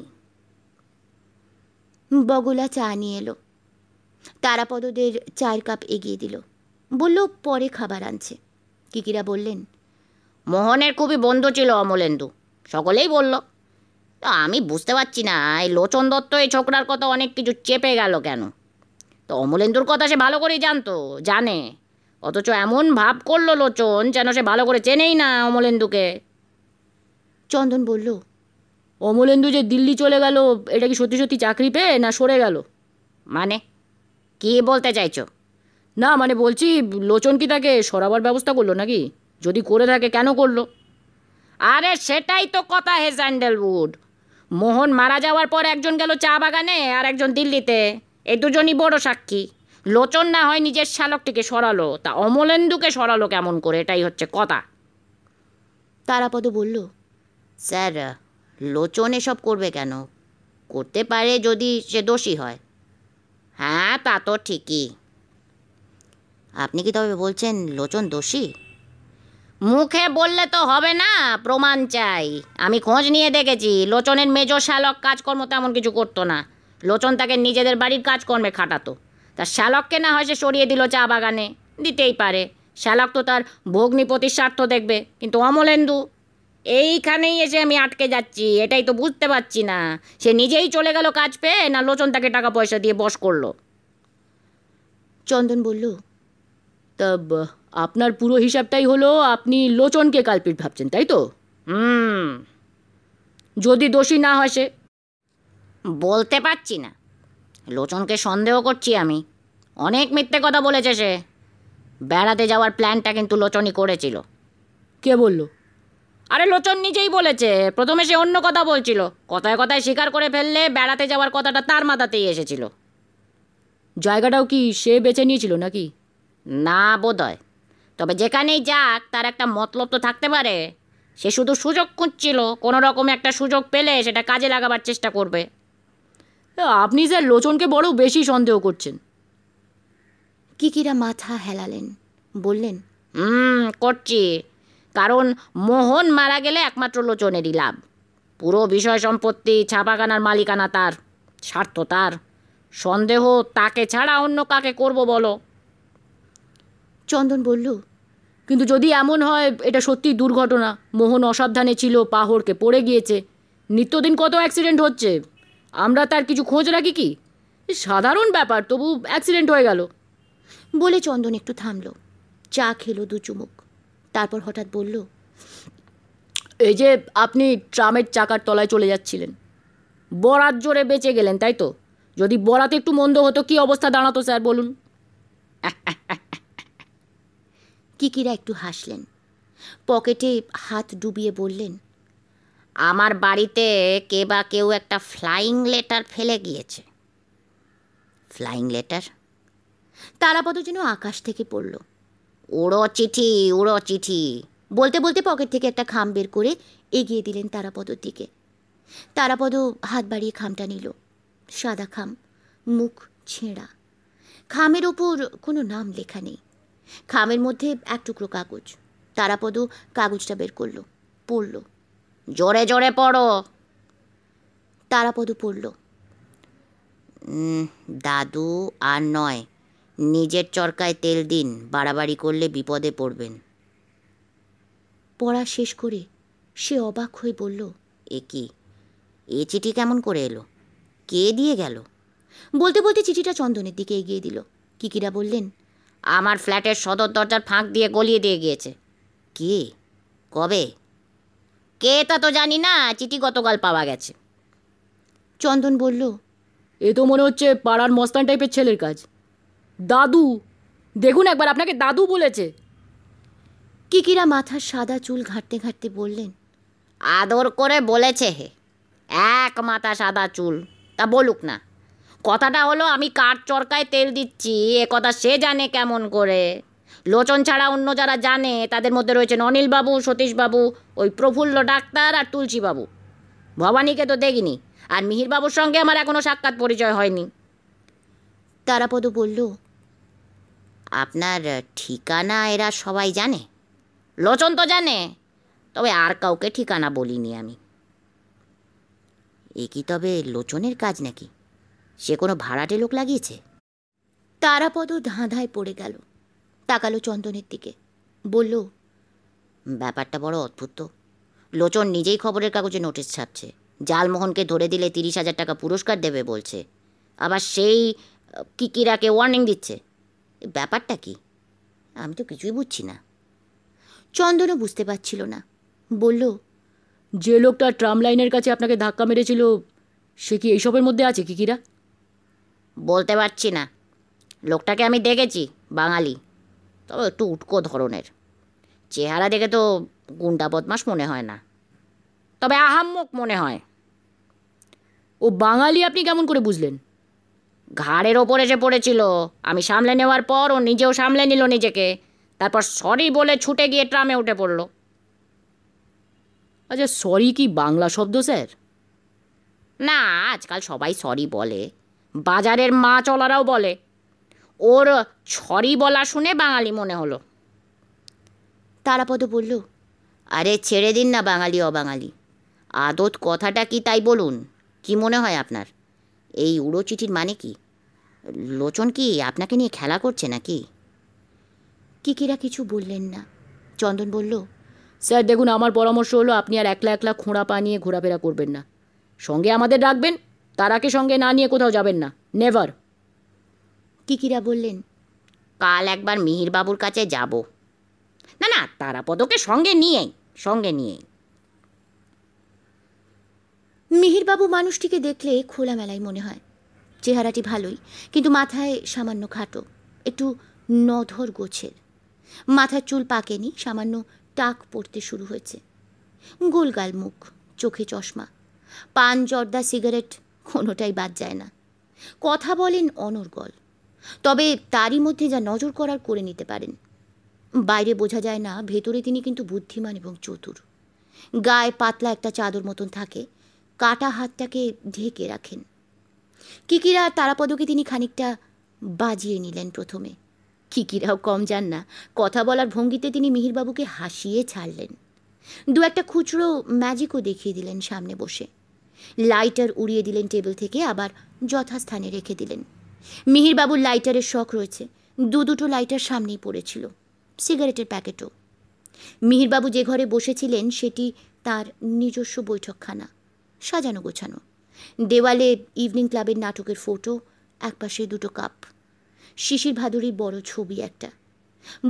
বগলা চা নিয়ে এলো তারাপদদের চায়ের কাপ এগিয়ে দিল বলল পরে খাবার আনছে কিকিরা বললেন মোহনের খুবই বন্ধু ছিল অমলেন্দু সকলেই বলল তো আমি বুঝতে পারছি না এই লোচন দত্ত এই ছোকরার কথা অনেক কিছু চেপে গেল কেন তো অমলেন্দুর কথা সে ভালো করেই জানতো জানে অথচ এমন ভাব করলো লোচন যেন সে ভালো করে চেনেই না অমলেন্দুকে চন্দন বলল অমলেন্দু যে দিল্লি চলে গেল এটা কি সত্যি সত্যি চাকরি পেয়ে না সরে গেল মানে কে বলতে চাইছো না মানে বলছি লোচন কি তাকে সরাবার ব্যবস্থা করলো নাকি যদি করে থাকে কেন করলো আরে সেটাই তো কথা হে স্যান্ডেলউড মোহন মারা যাওয়ার পর একজন গেল চা বাগানে আর একজন দিল্লিতে এই দুজনই বড় সাক্ষী লোচন না হয় নিজের শালকটিকে সরালো তা অমলেন্দুকে সরালো কেমন করে এটাই হচ্ছে কথা তারাপদ বলল স্যার লোচন এসব করবে কেন করতে পারে যদি সে দোষী হয় হ্যাঁ তা তো ঠিকই আপনি কি তবে বলছেন লোচন দোষী মুখে বললে তো হবে না প্রমাণ চাই আমি খোঁজ নিয়ে দেখেছি লোচনের মেজ শ্যালক কাজকর্ম তেমন কিছু করতো না লোচন তাকে নিজেদের বাড়ির কাজকর্মে খাটাতো তার শ্যালককে না হয় সে সরিয়ে দিল চা বাগানে দিতেই পারে শ্যালক তো তার ভগ্নিপতির স্বার্থ দেখবে কিন্তু অমলেন্দু এইখানেই এসে আমি আটকে যাচ্ছি এটাই তো বুঝতে পারছি না সে নিজেই চলে গেল কাজ পেয়ে না লোচন তাকে টাকা পয়সা দিয়ে বস করলো চন্দন বলল তা আপনার পুরো হিসাবটাই হলো আপনি লোচনকে কালপিট ভাবছেন তাই তো হুম যদি দোষী না হয় সে বলতে পারছি না লোচনকে সন্দেহ করছি আমি অনেক মিথ্যে কথা বলেছে সে বেড়াতে যাওয়ার প্ল্যানটা কিন্তু লোচনই করেছিল কে বলল আরে লোচন নিজেই বলেছে প্রথমে সে অন্য কথা বলছিল কথায় কথায় স্বীকার করে ফেললে বেড়াতে যাওয়ার কথাটা তার মাথাতেই এসেছিল জায়গাটাও কি সে বেছে নিয়েছিল নাকি না বোধয় তবে যেখানেই যাক তার একটা মতলব তো থাকতে পারে সে শুধু সুযোগ খুঁজছিল কোনো রকম একটা সুযোগ পেলে সেটা কাজে লাগাবার চেষ্টা করবে আপনি স্যার লোচনকে বড় বেশি সন্দেহ করছেন কিকিরা মাথা হেলালেন বললেন হুম করছি কারণ মোহন মারা গেলে একমাত্র লোচনেরই লাভ পুরো বিষয় সম্পত্তি ছাপাখানার মালিকানা তার স্বার্থ তার সন্দেহ তাকে ছাড়া অন্য কাকে করব বলো চন্দন বলল কিন্তু যদি এমন হয় এটা সত্যি দুর্ঘটনা মোহন অসাবধানে ছিল পাহড়কে পড়ে গিয়েছে নিত্যদিন কত অ্যাক্সিডেন্ট হচ্ছে আমরা তার কিছু খোঁজ রাখি কি সাধারণ ব্যাপার তবু অ্যাক্সিডেন্ট হয়ে গেল বলে চন্দন একটু থামল চা খেলো দু চুমুক তারপর হঠাৎ বলল এই যে আপনি ট্রামের চাকার তলায় চলে যাচ্ছিলেন বরাত জোরে বেঁচে গেলেন তাই তো যদি বরাতে একটু মন্দ হতো কি অবস্থা দাঁড়াতো স্যার বলুন কিকিরা একটু হাসলেন পকেটে হাত ডুবিয়ে বললেন আমার বাড়িতে কে বা কেউ একটা ফ্লাইং লেটার ফেলে গিয়েছে ফ্লাইং লেটার তারাপদ যেন আকাশ থেকে পড়ল ওড়ো চিঠি ওড়ো চিঠি বলতে বলতে পকেট থেকে একটা খাম বের করে এগিয়ে দিলেন তারাপদর দিকে তারাপদ হাত বাড়িয়ে খামটা নিল সাদা খাম মুখ ছেঁড়া খামের ওপর কোনো নাম লেখা নেই খামের মধ্যে এক টুকরো কাগজ তারাপদ কাগজটা বের করল পড়ল জোরে জোরে পড়ো তারাপদ পড়ল দাদু আর নয় নিজের চরকায় তেল দিন বাড়াবাড়ি করলে বিপদে পড়বেন পড়া শেষ করে সে অবাক হয়ে বলল এ কি এ চিঠি কেমন করে এলো কে দিয়ে গেল বলতে বলতে চিঠিটা চন্দনের দিকে এগিয়ে দিল কিকিরা বললেন আমার ফ্ল্যাটের সদর দরজার ফাঁক দিয়ে গলিয়ে দিয়ে গিয়েছে কি কবে কে তা তো জানি না চিঠি গতকাল পাওয়া গেছে চন্দন বলল এ তো মনে হচ্ছে পাড়ার মস্তান টাইপের ছেলের কাজ দাদু দেখুন একবার আপনাকে দাদু বলেছে কিকিরা মাথার সাদা চুল ঘাঁটতে ঘাঁটতে বললেন আদর করে বলেছে হে এক মাথা সাদা চুল তা বলুক না কথাটা হলো আমি কাঠ চরকায় তেল দিচ্ছি এ কথা সে জানে কেমন করে লোচন ছাড়া অন্য যারা জানে তাদের মধ্যে রয়েছেন অনিলবাবু সতীশবাবু ওই প্রফুল্ল ডাক্তার আর তুলসীবাবু ভবানীকে তো দেখিনি আর মিহিরবাবুর সঙ্গে আমার এখনও সাক্ষাৎ পরিচয় হয়নি তারাপদ বলল আপনার ঠিকানা এরা সবাই জানে লোচন তো জানে তবে আর কাউকে ঠিকানা বলিনি আমি এ কি তবে লোচনের কাজ নাকি সে কোনো ভাড়াটে লোক লাগিয়েছে তারাপদ ধাঁধায় পড়ে গেল তাকালো চন্দনের দিকে বলল ব্যাপারটা বড় অদ্ভুত তো লোচন নিজেই খবরের কাগজে নোটিশ ছাপছে জালমোহনকে ধরে দিলে তিরিশ হাজার টাকা পুরস্কার দেবে বলছে আবার সেই কিকিরাকে ওয়ার্নিং দিচ্ছে ব্যাপারটা কি আমি তো কিছুই বুঝছি না চন্দনও বুঝতে পারছিল না বলল যে লোকটা ট্রাম লাইনের কাছে আপনাকে ধাক্কা মেরেছিল সে কি এইসবের মধ্যে আছে কিকিরা বলতে পারছি না লোকটাকে আমি দেখেছি বাঙালি তবে একটু উটকো ধরনের চেহারা দেখে তো গুন্ডা বদমাস মনে হয় না তবে আহাম্মক মনে হয় ও বাঙালি আপনি কেমন করে বুঝলেন ঘাড়ের ওপর এসে পড়েছিল আমি সামলে নেওয়ার পর ও নিজেও সামলে নিল নিজেকে তারপর সরি বলে ছুটে গিয়ে ট্রামে উঠে পড়ল আচ্ছা সরি কি বাংলা শব্দ স্যার না আজকাল সবাই সরি বলে বাজারের মা চলারাও বলে ওর ছড়ি বলা শুনে বাঙালি মনে হলো তারাপদ বলল আরে ছেড়ে দিন না বাঙালি অবাঙালি আদত কথাটা কি তাই বলুন কি মনে হয় আপনার এই উড়ো চিঠির মানে কি লোচন কি আপনাকে নিয়ে খেলা করছে নাকি কিকিরা কিছু বললেন না চন্দন বলল স্যার দেখুন আমার পরামর্শ হলো আপনি আর একলা একলা খোঁড়া পা নিয়ে ঘোরাফেরা করবেন না সঙ্গে আমাদের ডাকবেন তারাকে সঙ্গে না নিয়ে কোথাও যাবেন না নেভার কিকিরা বললেন কাল একবার মিহিরবাবুর কাছে যাব না না তারাপদকে সঙ্গে নিয়েই সঙ্গে নিয়েই মিহিরবাবু মানুষটিকে দেখলে খোলামেলাই মনে হয় চেহারাটি ভালোই কিন্তু মাথায় সামান্য খাটো একটু নধর গোছের মাথার চুল পাকেনি সামান্য টাক পড়তে শুরু হয়েছে গোলগাল মুখ চোখে চশমা পান জর্দা সিগারেট কোনোটাই বাদ যায় না কথা বলেন অনর্গল তবে তারই মধ্যে যা নজর করার করে নিতে পারেন বাইরে বোঝা যায় না ভেতরে তিনি কিন্তু বুদ্ধিমান এবং চতুর গায়ে পাতলা একটা চাদর মতন থাকে কাটা হাতটাকে ঢেকে রাখেন কিকিরা তারাপদকে তিনি খানিকটা বাজিয়ে নিলেন প্রথমে কিকিরাও কম যান না কথা বলার ভঙ্গিতে তিনি মিহিরবাবুকে হাসিয়ে ছাড়লেন দু একটা খুচরো ম্যাজিকও দেখিয়ে দিলেন সামনে বসে লাইটার উড়িয়ে দিলেন টেবিল থেকে আবার যথাস্থানে রেখে দিলেন মিহিরবাবুর লাইটারের শখ রয়েছে দু দুটো লাইটার সামনেই পড়েছিল সিগারেটের প্যাকেটও মিহিরবাবু যে ঘরে বসেছিলেন সেটি তার নিজস্ব বৈঠকখানা সাজানো গোছানো দেওয়ালে ইভিনিং ক্লাবের নাটকের ফটো একপাশে দুটো কাপ শিশির ভাদুরীর বড় ছবি একটা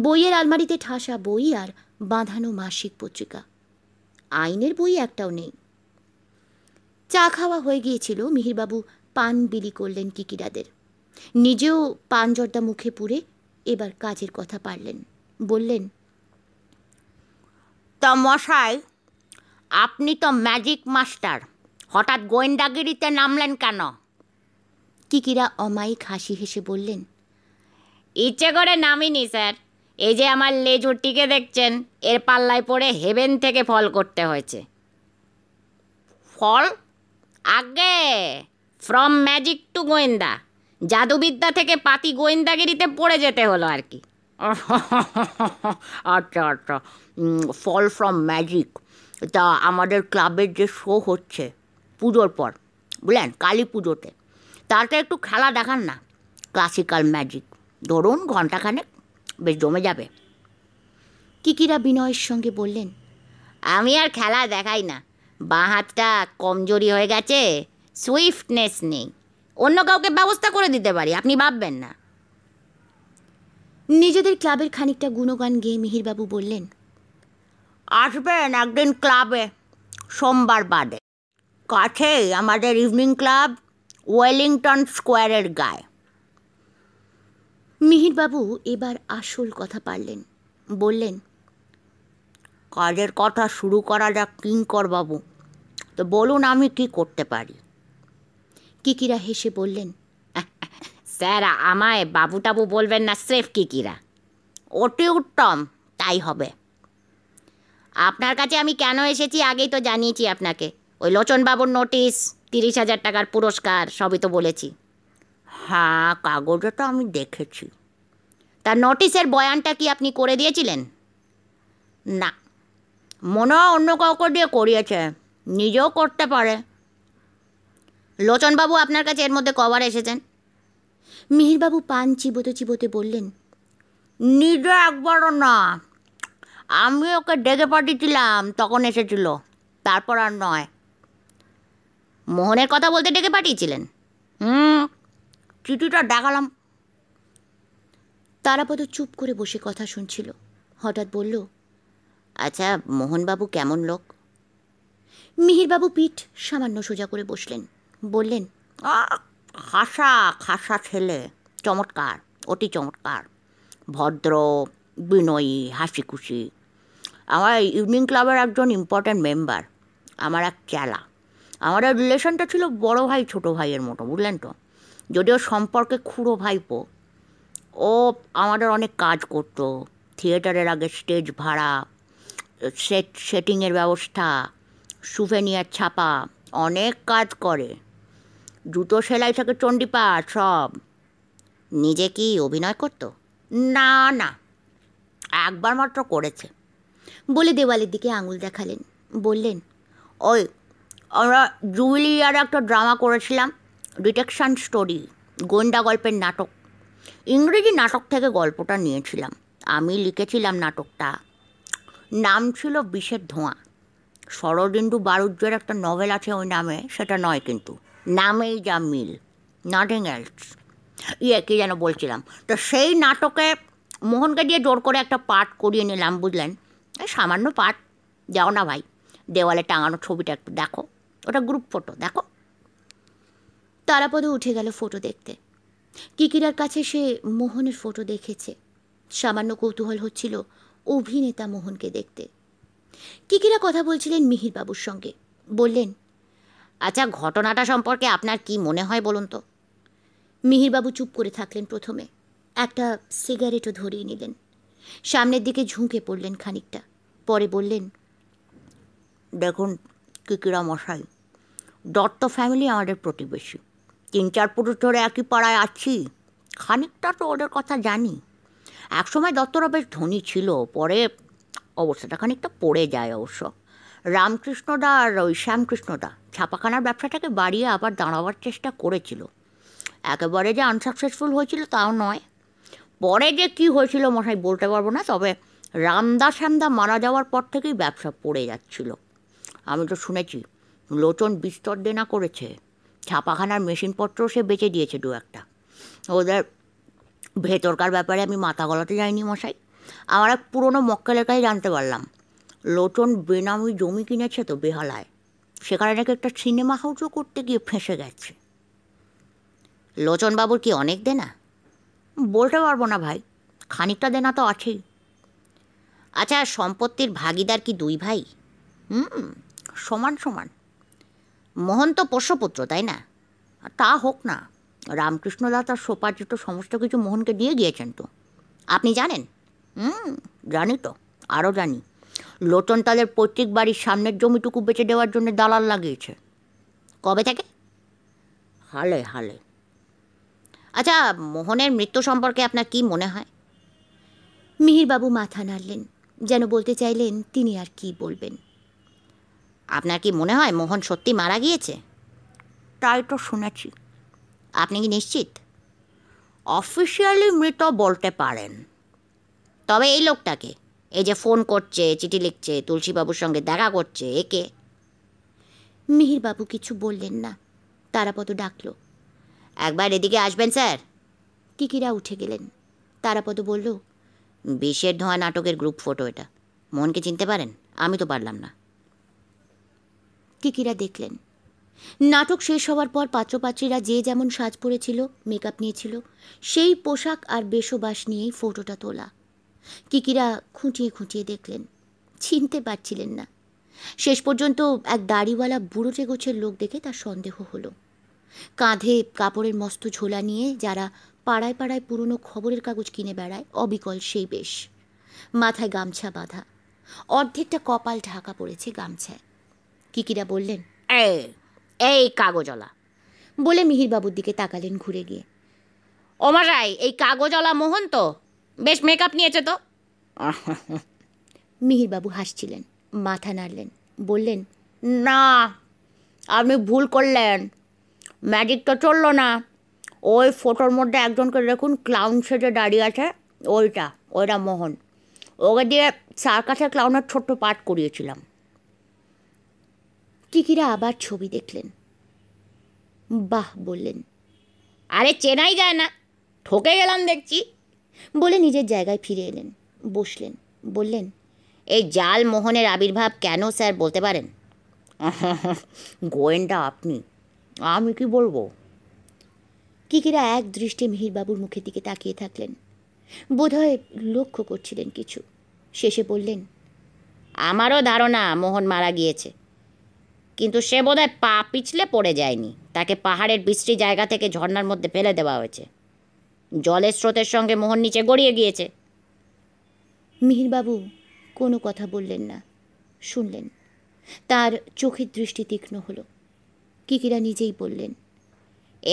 বইয়ের আলমারিতে ঠাসা বই আর বাঁধানো মাসিক পত্রিকা আইনের বই একটাও নেই চা খাওয়া হয়ে গিয়েছিল মিহিরবাবু পান বিলি করলেন কিকিরাদের নিজেও পান জর্দা মুখে পুড়ে এবার কাজের কথা পারলেন বললেন তো মশাই আপনি তো ম্যাজিক মাস্টার হঠাৎ গোয়েন্দাগিরিতে নামলেন কেন কিকিরা অমায়িক হাসি হেসে বললেন ইচ্ছে করে নামিনি স্যার এই যে আমার লেজুরটিকে দেখছেন এর পাল্লায় পড়ে হেভেন থেকে ফল করতে হয়েছে ফল আগে ফ্রম ম্যাজিক টু গোয়েন্দা জাদুবিদ্যা থেকে পাতি গোয়েন্দাগিরিতে পড়ে যেতে হলো আর কি আচ্ছা আচ্ছা ফল ফ্রম ম্যাজিক তা আমাদের ক্লাবের যে শো হচ্ছে পুজোর পর বুঝলেন কালী পুজোতে তাতে একটু খেলা দেখান না ক্লাসিক্যাল ম্যাজিক ধরুন ঘন্টাখানেক বেশ জমে যাবে কিকিরা বিনয়ের সঙ্গে বললেন আমি আর খেলা দেখাই না বাঁ হাতটা কমজোরি হয়ে গেছে সুইফটনেস নেই অন্য কাউকে ব্যবস্থা করে দিতে পারি আপনি ভাববেন না নিজেদের ক্লাবের খানিকটা গুণগান গিয়ে মিহিরবাবু বললেন আসবেন একদিন ক্লাবে সোমবার বাদে কাছেই আমাদের ইভিনিং ক্লাব ওয়েলিংটন স্কোয়ারের গায়ে মিহিরবাবু এবার আসল কথা পারলেন বললেন কাজের কথা শুরু করা যাক কিঙ্কর বাবু তো বলুন আমি কি করতে পারি কিকিরা হেসে বললেন স্যার আমায় বাবুটাবু বলবেন না স্রেফ কিকিরা অতি উত্তম তাই হবে আপনার কাছে আমি কেন এসেছি আগেই তো জানিয়েছি আপনাকে ওই লোচনবাবুর নোটিশ তিরিশ হাজার টাকার পুরস্কার সবই তো বলেছি হ্যাঁ কাগজে তো আমি দেখেছি তার নোটিশের বয়ানটা কি আপনি করে দিয়েছিলেন না মনে অন্য কাউকে দিয়ে করিয়েছে নিজেও করতে পারে লোচনবাবু আপনার কাছে এর মধ্যে কবার এসেছেন মিহিরবাবু পান চিবোতে চিবোতে বললেন নিজে একবারও না আমি ওকে ডেকে পাঠিয়েছিলাম তখন এসেছিল তারপর আর নয় মোহনের কথা বলতে ডেকে পাঠিয়েছিলেন হুম চিঠিটা দেখালাম তারাপদ চুপ করে বসে কথা শুনছিল হঠাৎ বলল আচ্ছা মোহনবাবু কেমন লোক মিহিরবাবু পিঠ সামান্য সোজা করে বসলেন বললেন খাসা খাসা ছেলে চমৎকার অতি চমৎকার ভদ্র বিনয়ী হাসি খুশি আমার ইভিনিং ক্লাবের একজন ইম্পর্ট্যান্ট মেম্বার আমার এক চেলা আমাদের রিলেশনটা ছিল বড় ভাই ছোট ভাইয়ের মতো বুঝলেন তো যদিও সম্পর্কে খুঁড়ো ভাইপো ও আমাদের অনেক কাজ করতো থিয়েটারের আগে স্টেজ ভাড়া সেট সেটিংয়ের ব্যবস্থা সুভেনিয়ার ছাপা অনেক কাজ করে জুতো সেলাই থাকে চণ্ডীপা সব নিজে কি অভিনয় করতো না না একবার মাত্র করেছে বলে দেওয়ালির দিকে আঙুল দেখালেন বললেন ওই আমরা জুবিলিয়ার একটা ড্রামা করেছিলাম ডিটেকশন স্টোরি গোয়েন্দা গল্পের নাটক ইংরেজি নাটক থেকে গল্পটা নিয়েছিলাম আমি লিখেছিলাম নাটকটা নাম ছিল বিষের ধোঁয়া শরদিন্দু বারুদ্যের একটা নভেল আছে ওই নামে সেটা নয় কিন্তু নামেই যা মিল নাথিং এলস ইয়ে কী যেন বলছিলাম তো সেই নাটকে মোহনকে দিয়ে জোর করে একটা পাঠ করিয়ে নিলাম বুঝলেন এই সামান্য পাঠ যাও না ভাই দেওয়ালে টাঙানো ছবিটা একটু দেখো ওটা গ্রুপ ফটো দেখো তারাপদে উঠে গেল ফটো দেখতে কিকিরার কাছে সে মোহনের ফটো দেখেছে সামান্য কৌতূহল হচ্ছিল অভিনেতা মোহনকে দেখতে টিকিরা কথা বলছিলেন মিহিরবাবুর সঙ্গে বললেন আচ্ছা ঘটনাটা সম্পর্কে আপনার কি মনে হয় বলুন তো মিহিরবাবু চুপ করে থাকলেন প্রথমে একটা সিগারেটও ধরিয়ে নিলেন সামনের দিকে ঝুঁকে পড়লেন খানিকটা পরে বললেন দেখুন কিকিরা মশাই দত্ত ফ্যামিলি আমাদের প্রতিবেশী তিন চার পুরুষ ধরে একই পাড়ায় আছি খানিকটা তো ওদের কথা জানি একসময় দত্তরা বেশ ধনী ছিল পরে অবস্থাটা খানিকটা পড়ে যায় অবশ্য রামকৃষ্ণদা আর ওই শ্যামকৃষ্ণদা ছাপাখানার ব্যবসাটাকে বাড়িয়ে আবার দাঁড়াবার চেষ্টা করেছিল একেবারে যে আনসাকসেসফুল হয়েছিল তাও নয় পরে যে কি হয়েছিল মশাই বলতে পারবো না তবে রামদা শ্যামদা মারা যাওয়ার পর থেকেই ব্যবসা পড়ে যাচ্ছিল আমি তো শুনেছি লোচন বিস্তর দেনা করেছে ছাপাখানার মেশিনপত্র সে বেঁচে দিয়েছে দু একটা ওদের ভেতরকার ব্যাপারে আমি মাথা গলাতে যাইনি মশাই আমার এক পুরনো মক্কেলের কাছে জানতে পারলাম লোচন বেনামি জমি কিনেছে তো বেহালায় সেখানে নাকি একটা সিনেমা হাউসও করতে গিয়ে ফেঁসে গেছে লোচনবাবুর কি অনেক দেনা বলতে পারবো না ভাই খানিকটা দেনা তো আছেই আচ্ছা সম্পত্তির ভাগিদার কি দুই ভাই হুম সমান সমান মোহন তো পোষ্যপুত্র তাই না তা হোক না রামকৃষ্ণদা তার সোপার্জিত সমস্ত কিছু মোহনকে দিয়ে গিয়েছেন তো আপনি জানেন হুম জানি তো আরও জানি লোটন তাদের পৈতৃক বাড়ির সামনের জমিটুকু বেঁচে দেওয়ার জন্য দালাল লাগিয়েছে কবে থেকে হালে হালে আচ্ছা মোহনের মৃত্যু সম্পর্কে আপনার কি মনে হয় মিহিরবাবু মাথা নাড়লেন যেন বলতে চাইলেন তিনি আর কি বলবেন আপনার কি মনে হয় মোহন সত্যি মারা গিয়েছে তাই তো শুনেছি আপনি কি নিশ্চিত অফিসিয়ালি মৃত বলতে পারেন তবে এই লোকটাকে এই যে ফোন করছে চিঠি লিখছে তুলসীবাবুর সঙ্গে দেখা করছে একে মিহিরবাবু কিছু বললেন না তারাপদ ডাকল একবার এদিকে আসবেন স্যার কিকিরা উঠে গেলেন তারাপদ বলল বিশের ধোঁয়া নাটকের গ্রুপ ফটো এটা মনকে চিনতে পারেন আমি তো পারলাম না কিকিরা দেখলেন নাটক শেষ হওয়ার পর পাত্রপাত্রীরা যে যেমন সাজ পরেছিল মেকআপ নিয়েছিল সেই পোশাক আর বেশবাস নিয়েই ফটোটা তোলা কিকিরা খুঁটিয়ে খুঁটিয়ে দেখলেন চিনতে পারছিলেন না শেষ পর্যন্ত এক দাড়িওয়ালা বুড়োটে গোছের লোক দেখে তার সন্দেহ হলো কাঁধে কাপড়ের মস্ত ঝোলা নিয়ে যারা পাড়ায় পাড়ায় পুরনো খবরের কাগজ কিনে বেড়ায় অবিকল সেই বেশ মাথায় গামছা বাঁধা অর্ধেকটা কপাল ঢাকা পড়েছে গামছায় কিকিরা বললেন এই এই কাগজলা বলে মিহিরবাবুর দিকে তাকালেন ঘুরে গিয়ে ওমারাই এই কাগজলা মোহন তো বেশ মেকআপ নিয়েছে তো মিহিরবাবু হাসছিলেন মাথা নাড়লেন বললেন না আপনি ভুল করলেন ম্যাজিক তো চললো না ওই ফটোর মধ্যে একজনকে দেখুন ক্লাউন সেজে দাঁড়িয়ে আছে ওইটা ওইটা মোহন ওকে দিয়ে সার্কাসের ক্লাউনের ছোট্ট পাঠ করিয়েছিলাম টিকিরা আবার ছবি দেখলেন বাহ বললেন আরে চেনাই যায় না ঠকে গেলাম দেখছি বলে নিজের জায়গায় ফিরে এলেন বসলেন বললেন এই জাল মোহনের আবির্ভাব কেন স্যার বলতে পারেন গোয়েন্দা আপনি আমি কি বলবো কিকিরা এক দৃষ্টি মিহিরবাবুর মুখের দিকে তাকিয়ে থাকলেন বোধহয় লক্ষ্য করছিলেন কিছু শেষে বললেন আমারও ধারণা মোহন মারা গিয়েছে কিন্তু সে বোধহয় পা পিছলে পড়ে যায়নি তাকে পাহাড়ের বিশ্রী জায়গা থেকে ঝর্নার মধ্যে ফেলে দেওয়া হয়েছে জলের স্রোতের সঙ্গে মোহন নিচে গড়িয়ে গিয়েছে মিহিরবাবু কোনো কথা বললেন না শুনলেন তার চোখের দৃষ্টি তীক্ষ্ণ হলো কিকিরা নিজেই বললেন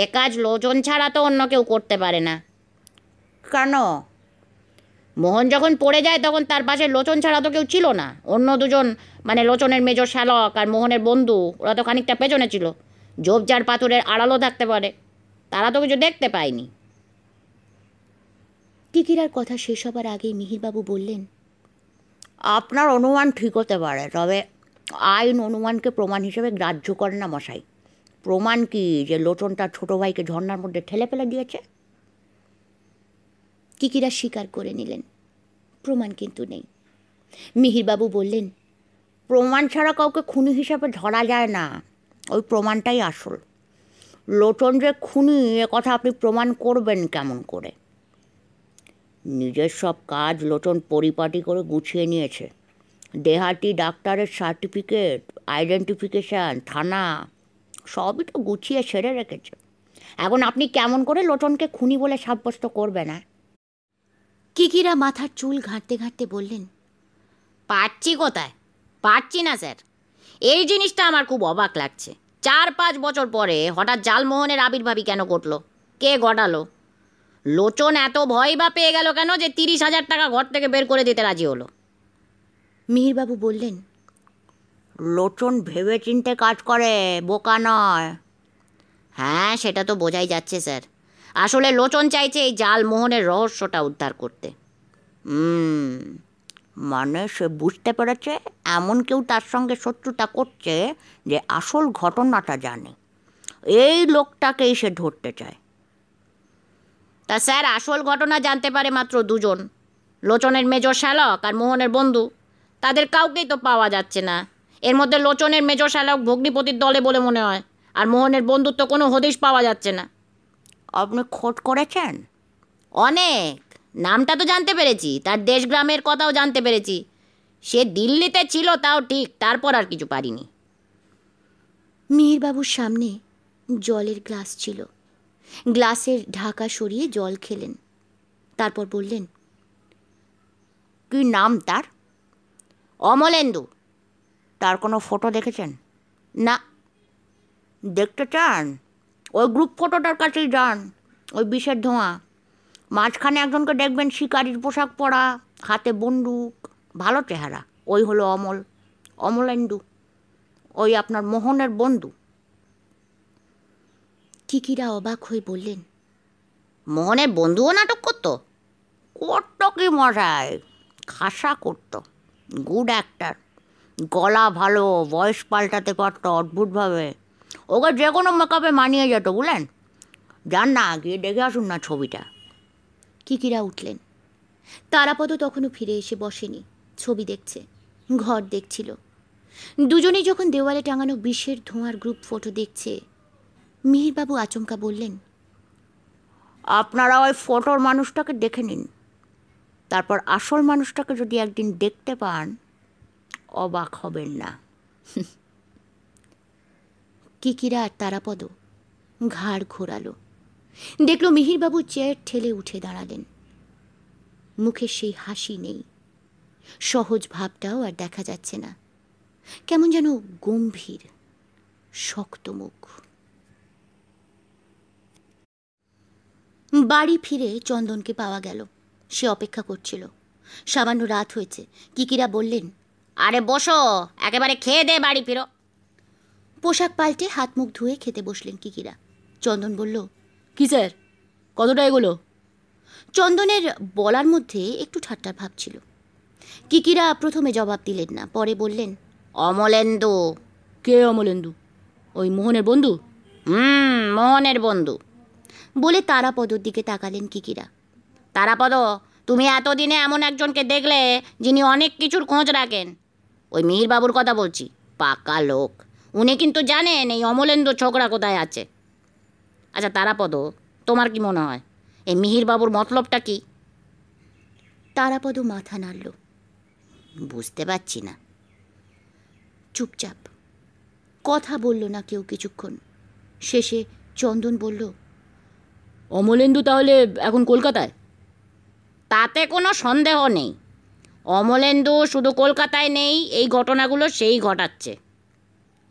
এ কাজ লোজন ছাড়া তো অন্য কেউ করতে পারে না কেন মোহন যখন পড়ে যায় তখন তার পাশে লোচন ছাড়া তো কেউ ছিল না অন্য দুজন মানে লোচনের মেজর শ্যালক আর মোহনের বন্ধু ওরা তো খানিকটা পেছনে ছিল ঝোপঝাড় পাথরের আড়ালও থাকতে পারে তারা তো কিছু দেখতে পায়নি কিকিরার কথা শেষ হবার আগেই মিহিরবাবু বললেন আপনার অনুমান ঠিক হতে পারে তবে আইন অনুমানকে প্রমাণ হিসেবে গ্রাহ্য করে না মশাই প্রমাণ কি যে লোটন তার ছোটো ভাইকে ঝর্নার মধ্যে ঠেলে ফেলে দিয়েছে কিকিরা স্বীকার করে নিলেন প্রমাণ কিন্তু নেই মিহিরবাবু বললেন প্রমাণ ছাড়া কাউকে খুনি হিসাবে ধরা যায় না ওই প্রমাণটাই আসল লোটন যে খুনি এ কথা আপনি প্রমাণ করবেন কেমন করে নিজের সব কাজ লোটন পরিপাটি করে গুছিয়ে নিয়েছে দেহাটি ডাক্তারের সার্টিফিকেট আইডেন্টিফিকেশান থানা সবই তো গুছিয়ে সেরে রেখেছে এখন আপনি কেমন করে লোটনকে খুনি বলে সাব্যস্ত করবে না কিকিরা মাথার চুল ঘাঁটতে ঘাঁটতে বললেন পারছি কোথায় পারছি না স্যার এই জিনিসটা আমার খুব অবাক লাগছে চার পাঁচ বছর পরে হঠাৎ জালমোহনের আবির্ভাবই কেন ঘটলো কে ঘটালো লোচন এত ভয় বা পেয়ে গেল কেন যে তিরিশ হাজার টাকা ঘর থেকে বের করে দিতে রাজি হলো মিহিরবাবু বললেন লোচন ভেবে চিনতে কাজ করে বোকা নয় হ্যাঁ সেটা তো বোঝাই যাচ্ছে স্যার আসলে লোচন চাইছে এই জাল মোহনের রহস্যটা উদ্ধার করতে মানে সে বুঝতে পেরেছে এমন কেউ তার সঙ্গে শত্রুতা করছে যে আসল ঘটনাটা জানে এই লোকটাকেই সে ধরতে চায় তা স্যার আসল ঘটনা জানতে পারে মাত্র দুজন লোচনের মেজর শ্যালক আর মোহনের বন্ধু তাদের কাউকেই তো পাওয়া যাচ্ছে না এর মধ্যে লোচনের মেজর শ্যালক ভগ্নিপতির দলে বলে মনে হয় আর মোহনের বন্ধুর তো কোনো হদিশ পাওয়া যাচ্ছে না আপনি খোট করেছেন অনেক নামটা তো জানতে পেরেছি তার দেশগ্রামের কথাও জানতে পেরেছি সে দিল্লিতে ছিল তাও ঠিক তারপর আর কিছু পারিনি মীরবাবুর সামনে জলের গ্লাস ছিল গ্লাসের ঢাকা সরিয়ে জল খেলেন তারপর বললেন কি নাম তার অমলেন্দু তার কোনো ফটো দেখেছেন না দেখতে চান ওই গ্রুপ ফটোটার কাছেই যান ওই বিষের ধোঁয়া মাঝখানে একজনকে দেখবেন শিকারির পোশাক পরা হাতে বন্দুক ভালো চেহারা ওই হলো অমল অমলেন্দু ওই আপনার মোহনের বন্ধু টিকিরা অবাক হয়ে বললেন মোহনের বন্ধুও নাটক করত করত কি মশায় খাসা করত গুড অ্যাক্টার গলা ভালো বয়স পাল্টাতে পারত অদ্ভুতভাবে ওকে যে কোনো মেকআপে মানিয়ে যেত বুঝলেন যান না গিয়ে দেখে আসুন না ছবিটা কিকিরা উঠলেন তারাপদ তখনও ফিরে এসে বসেনি ছবি দেখছে ঘর দেখছিল দুজনেই যখন দেওয়ালে টাঙানো বিষের ধোঁয়ার গ্রুপ ফটো দেখছে মিহিরবাবু আচমকা বললেন আপনারা ওই ফটোর মানুষটাকে দেখে নিন তারপর আসল মানুষটাকে যদি একদিন দেখতে পান অবাক হবেন না কিকিরা আর তারাপদ ঘাড় ঘোরালো দেখল মিহিরবাবু চেয়ার ঠেলে উঠে দাঁড়ালেন মুখে সেই হাসি নেই সহজ ভাবটাও আর দেখা যাচ্ছে না কেমন যেন গম্ভীর শক্ত মুখ বাড়ি ফিরে চন্দনকে পাওয়া গেল সে অপেক্ষা করছিল সামান্য রাত হয়েছে কিকিরা বললেন আরে বসো একেবারে খেয়ে দে বাড়ি ফিরো পোশাক পাল্টে হাত মুখ ধুয়ে খেতে বসলেন কিকিরা চন্দন বলল কি স্যার কতটা এগুলো চন্দনের বলার মধ্যে একটু ঠাট্টার ভাব ছিল কিকিরা প্রথমে জবাব দিলেন না পরে বললেন অমলেন্দু কে অমলেন্দু ওই মোহনের বন্ধু হুম মোহনের বন্ধু বলে তারাপদর দিকে তাকালেন কিকিরা তারাপদ তুমি এতদিনে এমন একজনকে দেখলে যিনি অনেক কিছুর খোঁজ রাখেন ওই মিহিরবাবুর কথা বলছি পাকা লোক উনি কিন্তু জানেন এই অমলেন্দ্র ছোকরা কোথায় আছে আচ্ছা তারাপদ তোমার কি মনে হয় এই মিহিরবাবুর মতলবটা কি তারাপদ মাথা নাড়ল বুঝতে পারছি না চুপচাপ কথা বলল না কেউ কিছুক্ষণ শেষে চন্দন বলল অমলেন্দু তাহলে এখন কলকাতায় তাতে কোনো সন্দেহ নেই অমলেন্দু শুধু কলকাতায় নেই এই ঘটনাগুলো সেই ঘটাচ্ছে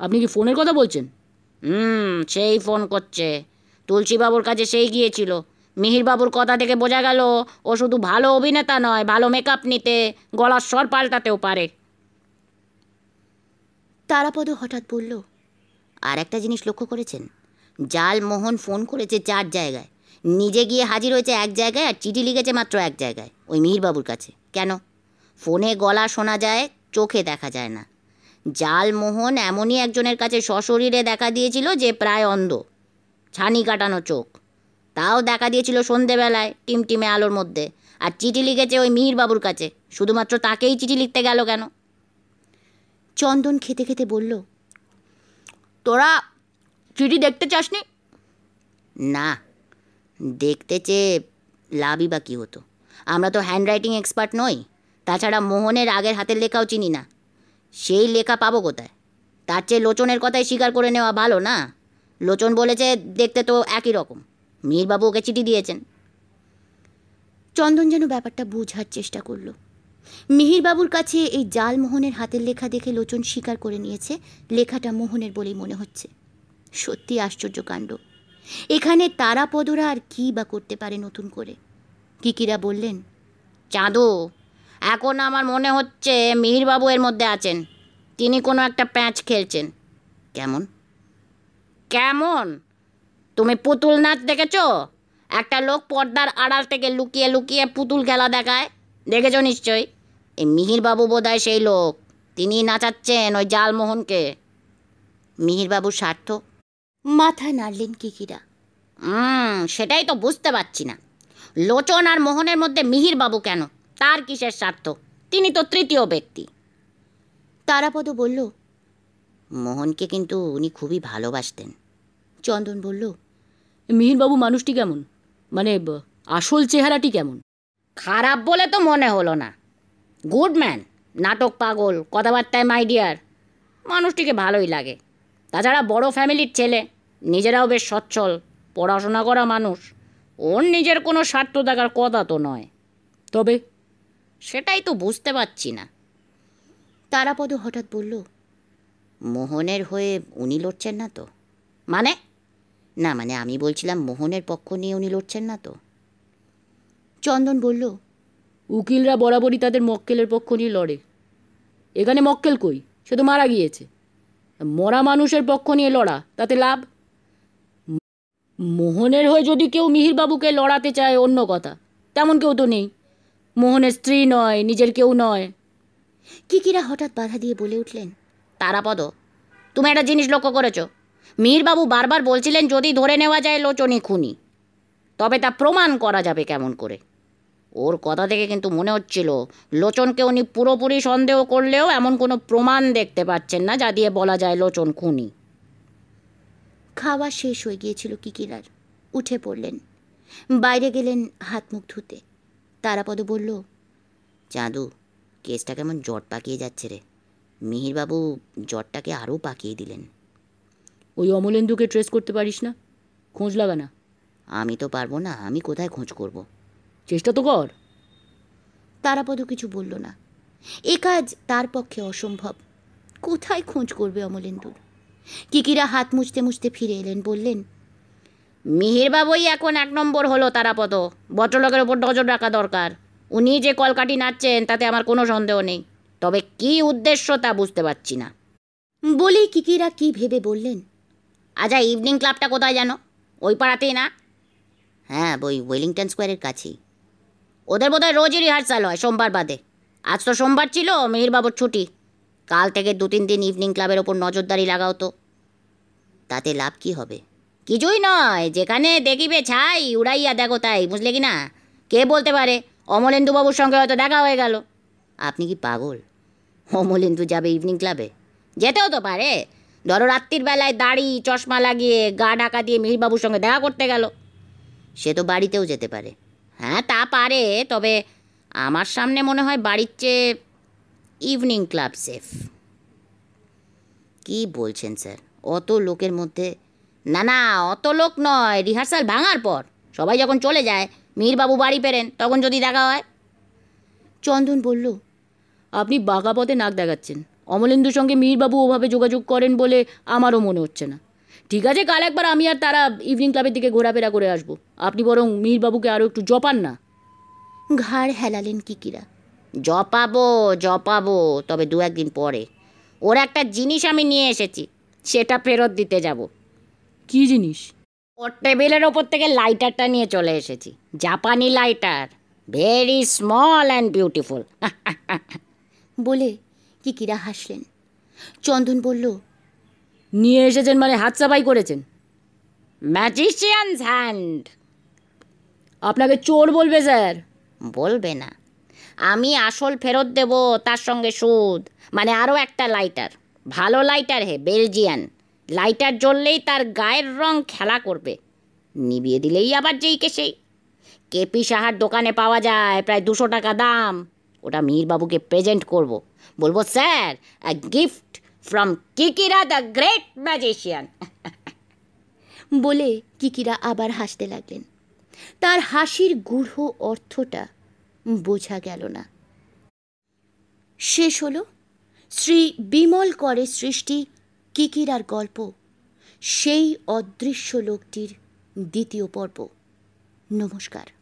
আপনি কি ফোনের কথা বলছেন হুম সেই ফোন করছে তুলসীবাবুর কাছে সেই গিয়েছিল মিহিরবাবুর কথা থেকে বোঝা গেল ও শুধু ভালো অভিনেতা নয় ভালো মেকআপ নিতে গলার স্বর পাল্টাতেও পারে তারাপদ হঠাৎ বলল আর একটা জিনিস লক্ষ্য করেছেন জাল মোহন ফোন করেছে চার জায়গায় নিজে গিয়ে হাজির হয়েছে এক জায়গায় আর চিঠি লিখেছে মাত্র এক জায়গায় ওই মিহিরবাবুর কাছে কেন ফোনে গলা শোনা যায় চোখে দেখা যায় না জাল মোহন এমনই একজনের কাছে সশরীরে দেখা দিয়েছিল যে প্রায় অন্ধ ছানি কাটানো চোখ তাও দেখা দিয়েছিল সন্ধেবেলায় টিমটিমে আলোর মধ্যে আর চিঠি লিখেছে ওই মিহিরবাবুর কাছে শুধুমাত্র তাকেই চিঠি লিখতে গেল কেন চন্দন খেতে খেতে বলল তোরা চিঠি দেখতে চাসনি না দেখতে চেয়ে লাভই বা কী হতো আমরা তো হ্যান্ডরাইটিং এক্সপার্ট নই তাছাড়া মোহনের আগের হাতের লেখাও চিনি না সেই লেখা পাবো কোথায় তার চেয়ে লোচনের কথাই স্বীকার করে নেওয়া ভালো না লোচন বলেছে দেখতে তো একই রকম মীরবাবু ওকে চিঠি দিয়েছেন চন্দন যেন ব্যাপারটা বোঝার চেষ্টা করলো মিহিরবাবুর কাছে এই জাল মোহনের হাতের লেখা দেখে লোচন স্বীকার করে নিয়েছে লেখাটা মোহনের বলেই মনে হচ্ছে সত্যি আশ্চর্য কাণ্ড এখানে তারাপদরা আর কী বা করতে পারে নতুন করে কিকিরা বললেন চাঁদো এখন আমার মনে হচ্ছে মিহিরবাবু এর মধ্যে আছেন তিনি কোনো একটা প্যাঁচ খেলছেন কেমন কেমন তুমি পুতুল নাচ দেখেছ একটা লোক পর্দার আড়াল থেকে লুকিয়ে লুকিয়ে পুতুল খেলা দেখায় দেখেছো নিশ্চয়ই এই মিহিরবাবু হয় সেই লোক তিনি নাচাচ্ছেন ওই জালমোহনকে মিহিরবাবু স্বার্থ মাথা নাড়লেন কিকিরা সেটাই তো বুঝতে পারছি না লোচন আর মোহনের মধ্যে মিহির বাবু কেন তার কিসের স্বার্থ তিনি তো তৃতীয় ব্যক্তি তারাপদ বলল মোহনকে কিন্তু উনি খুবই ভালোবাসতেন চন্দন বলল মিহিরবাবু মানুষটি কেমন মানে আসল চেহারাটি কেমন খারাপ বলে তো মনে হলো না গুড ম্যান নাটক পাগল কথাবার্তায় মাইডিয়ার মানুষটিকে ভালোই লাগে তাছাড়া বড় ফ্যামিলির ছেলে নিজেরাও বেশ সচ্ছল পড়াশোনা করা মানুষ ওর নিজের কোনো স্বার্থ থাকার কথা তো নয় তবে সেটাই তো বুঝতে পারছি না তারাপদ হঠাৎ বলল মোহনের হয়ে উনি লড়ছেন না তো মানে না মানে আমি বলছিলাম মোহনের পক্ষ নিয়ে উনি লড়ছেন না তো চন্দন বলল উকিলরা বরাবরই তাদের মক্কেলের পক্ষ নিয়ে লড়ে এখানে মক্কেল কই সে তো মারা গিয়েছে মরা মানুষের পক্ষ নিয়ে লড়া তাতে লাভ মোহনের হয়ে যদি কেউ মিহিরবাবুকে লড়াতে চায় অন্য কথা তেমন কেউ তো নেই মোহনের স্ত্রী নয় নিজের কেউ নয় কিকিরা হঠাৎ বাধা দিয়ে বলে উঠলেন তারাপদ তুমি একটা জিনিস লক্ষ্য করেছো মিহিরবাবু বারবার বলছিলেন যদি ধরে নেওয়া যায় লোচনি খুনি তবে তা প্রমাণ করা যাবে কেমন করে ওর কথা থেকে কিন্তু মনে হচ্ছিল লোচনকে উনি পুরোপুরি সন্দেহ করলেও এমন কোনো প্রমাণ দেখতে পাচ্ছেন না যা দিয়ে বলা যায় লোচন খুনি খাওয়া শেষ হয়ে গিয়েছিল কিকিরার উঠে পড়লেন বাইরে গেলেন হাত মুখ ধুতে তারাপদ বলল চাঁদু কেসটা কেমন জট পাকিয়ে যাচ্ছে রে মিহিরবাবু জটটাকে আরও পাকিয়ে দিলেন ওই অমলেন্দুকে ট্রেস করতে পারিস না খোঁজ লাগা না আমি তো পারবো না আমি কোথায় খোঁজ করব চেষ্টা তো কর তারাপদ কিছু বলল না এ কাজ তার পক্ষে অসম্ভব কোথায় খোঁজ করবে অমলেন্দুর কিকিরা হাত মুছতে মুছতে ফিরে এলেন বললেন মিহিরবাবুই এখন এক নম্বর হলো তারাপদ ভদ্রলোকের ওপর নজর রাখা দরকার উনি যে কলকাটি নাচছেন তাতে আমার কোনো সন্দেহ নেই তবে কি উদ্দেশ্য তা বুঝতে পারছি না বলি কিকিরা কি ভেবে বললেন আচ্ছা ইভিনিং ক্লাবটা কোথায় জানো ওই পাড়াতেই না হ্যাঁ ওই ওয়েলিংটন স্কোয়ারের কাছেই ওদের বোধহয় রোজই রিহার্সাল হয় সোমবার বাদে আজ তো সোমবার ছিল মেহিরবাবুর ছুটি কাল থেকে দু তিন দিন ইভিনিং ক্লাবের ওপর নজরদারি লাগাও তো তাতে লাভ কি হবে কিছুই নয় যেখানে দেখিবে ছাই উড়াইয়া দেখো তাই বুঝলে কি না কে বলতে পারে অমলেন্দুবাবুর সঙ্গে হয়তো দেখা হয়ে গেল আপনি কি পাগল অমলেন্দু যাবে ইভিনিং ক্লাবে যেতেও তো পারে ধরো রাত্রির বেলায় দাড়ি চশমা লাগিয়ে গা ঢাকা দিয়ে মিহিরবাবুর সঙ্গে দেখা করতে গেল সে তো বাড়িতেও যেতে পারে হ্যাঁ তা পারে তবে আমার সামনে মনে হয় বাড়ির চেয়ে ইভিনিং ক্লাব সেফ কি বলছেন স্যার অত লোকের মধ্যে না না অত লোক নয় রিহার্সাল ভাঙার পর সবাই যখন চলে যায় মীরবাবু বাড়ি পেরেন তখন যদি দেখা হয় চন্দন বলল আপনি বাঘা পথে নাক দেখাচ্ছেন অমলেন্দুর সঙ্গে মীরবাবু ওভাবে যোগাযোগ করেন বলে আমারও মনে হচ্ছে না ঠিক আছে কাল একবার আমি আর তারা ইভিনিং ক্লাবের দিকে ঘোরাফেরা করে আসবো আপনি বরং মীরবাবুকে আরও একটু জপান না ঘাড় হেলালেন কিকিরা জপাবো জপাবো তবে দু একদিন পরে ওর একটা জিনিস আমি নিয়ে এসেছি সেটা ফেরত দিতে যাব কি জিনিস ওর টেবিলের ওপর থেকে লাইটারটা নিয়ে চলে এসেছি জাপানি lighter very small and beautiful বলে কিরা হাসলেন চন্দন বলল নিয়ে এসেছেন মানে হাত সাফাই করেছেন ম্যাজিশিয়ানস হ্যান্ড আপনাকে চোর বলবে স্যার বলবে না আমি আসল ফেরত দেব তার সঙ্গে সুদ মানে আরও একটা লাইটার ভালো লাইটার হে বেলজিয়ান লাইটার জ্বললেই তার গায়ের রং খেলা করবে নিবিয়ে দিলেই আবার যেই কে সেই কেপি সাহার দোকানে পাওয়া যায় প্রায় দুশো টাকা দাম ওটা মীরবাবুকে প্রেজেন্ট করব। বলবো sir a gift from Kikira the great magician বলে কিকিরা আবার হাসতে লাগলেন তার হাসির গূঢ় অর্থটা বোঝা গেল না শেষ হলো শ্রী বিমল করে সৃষ্টি কিকিরার গল্প সেই অদৃশ্য লোকটির দ্বিতীয় পর্ব নমস্কার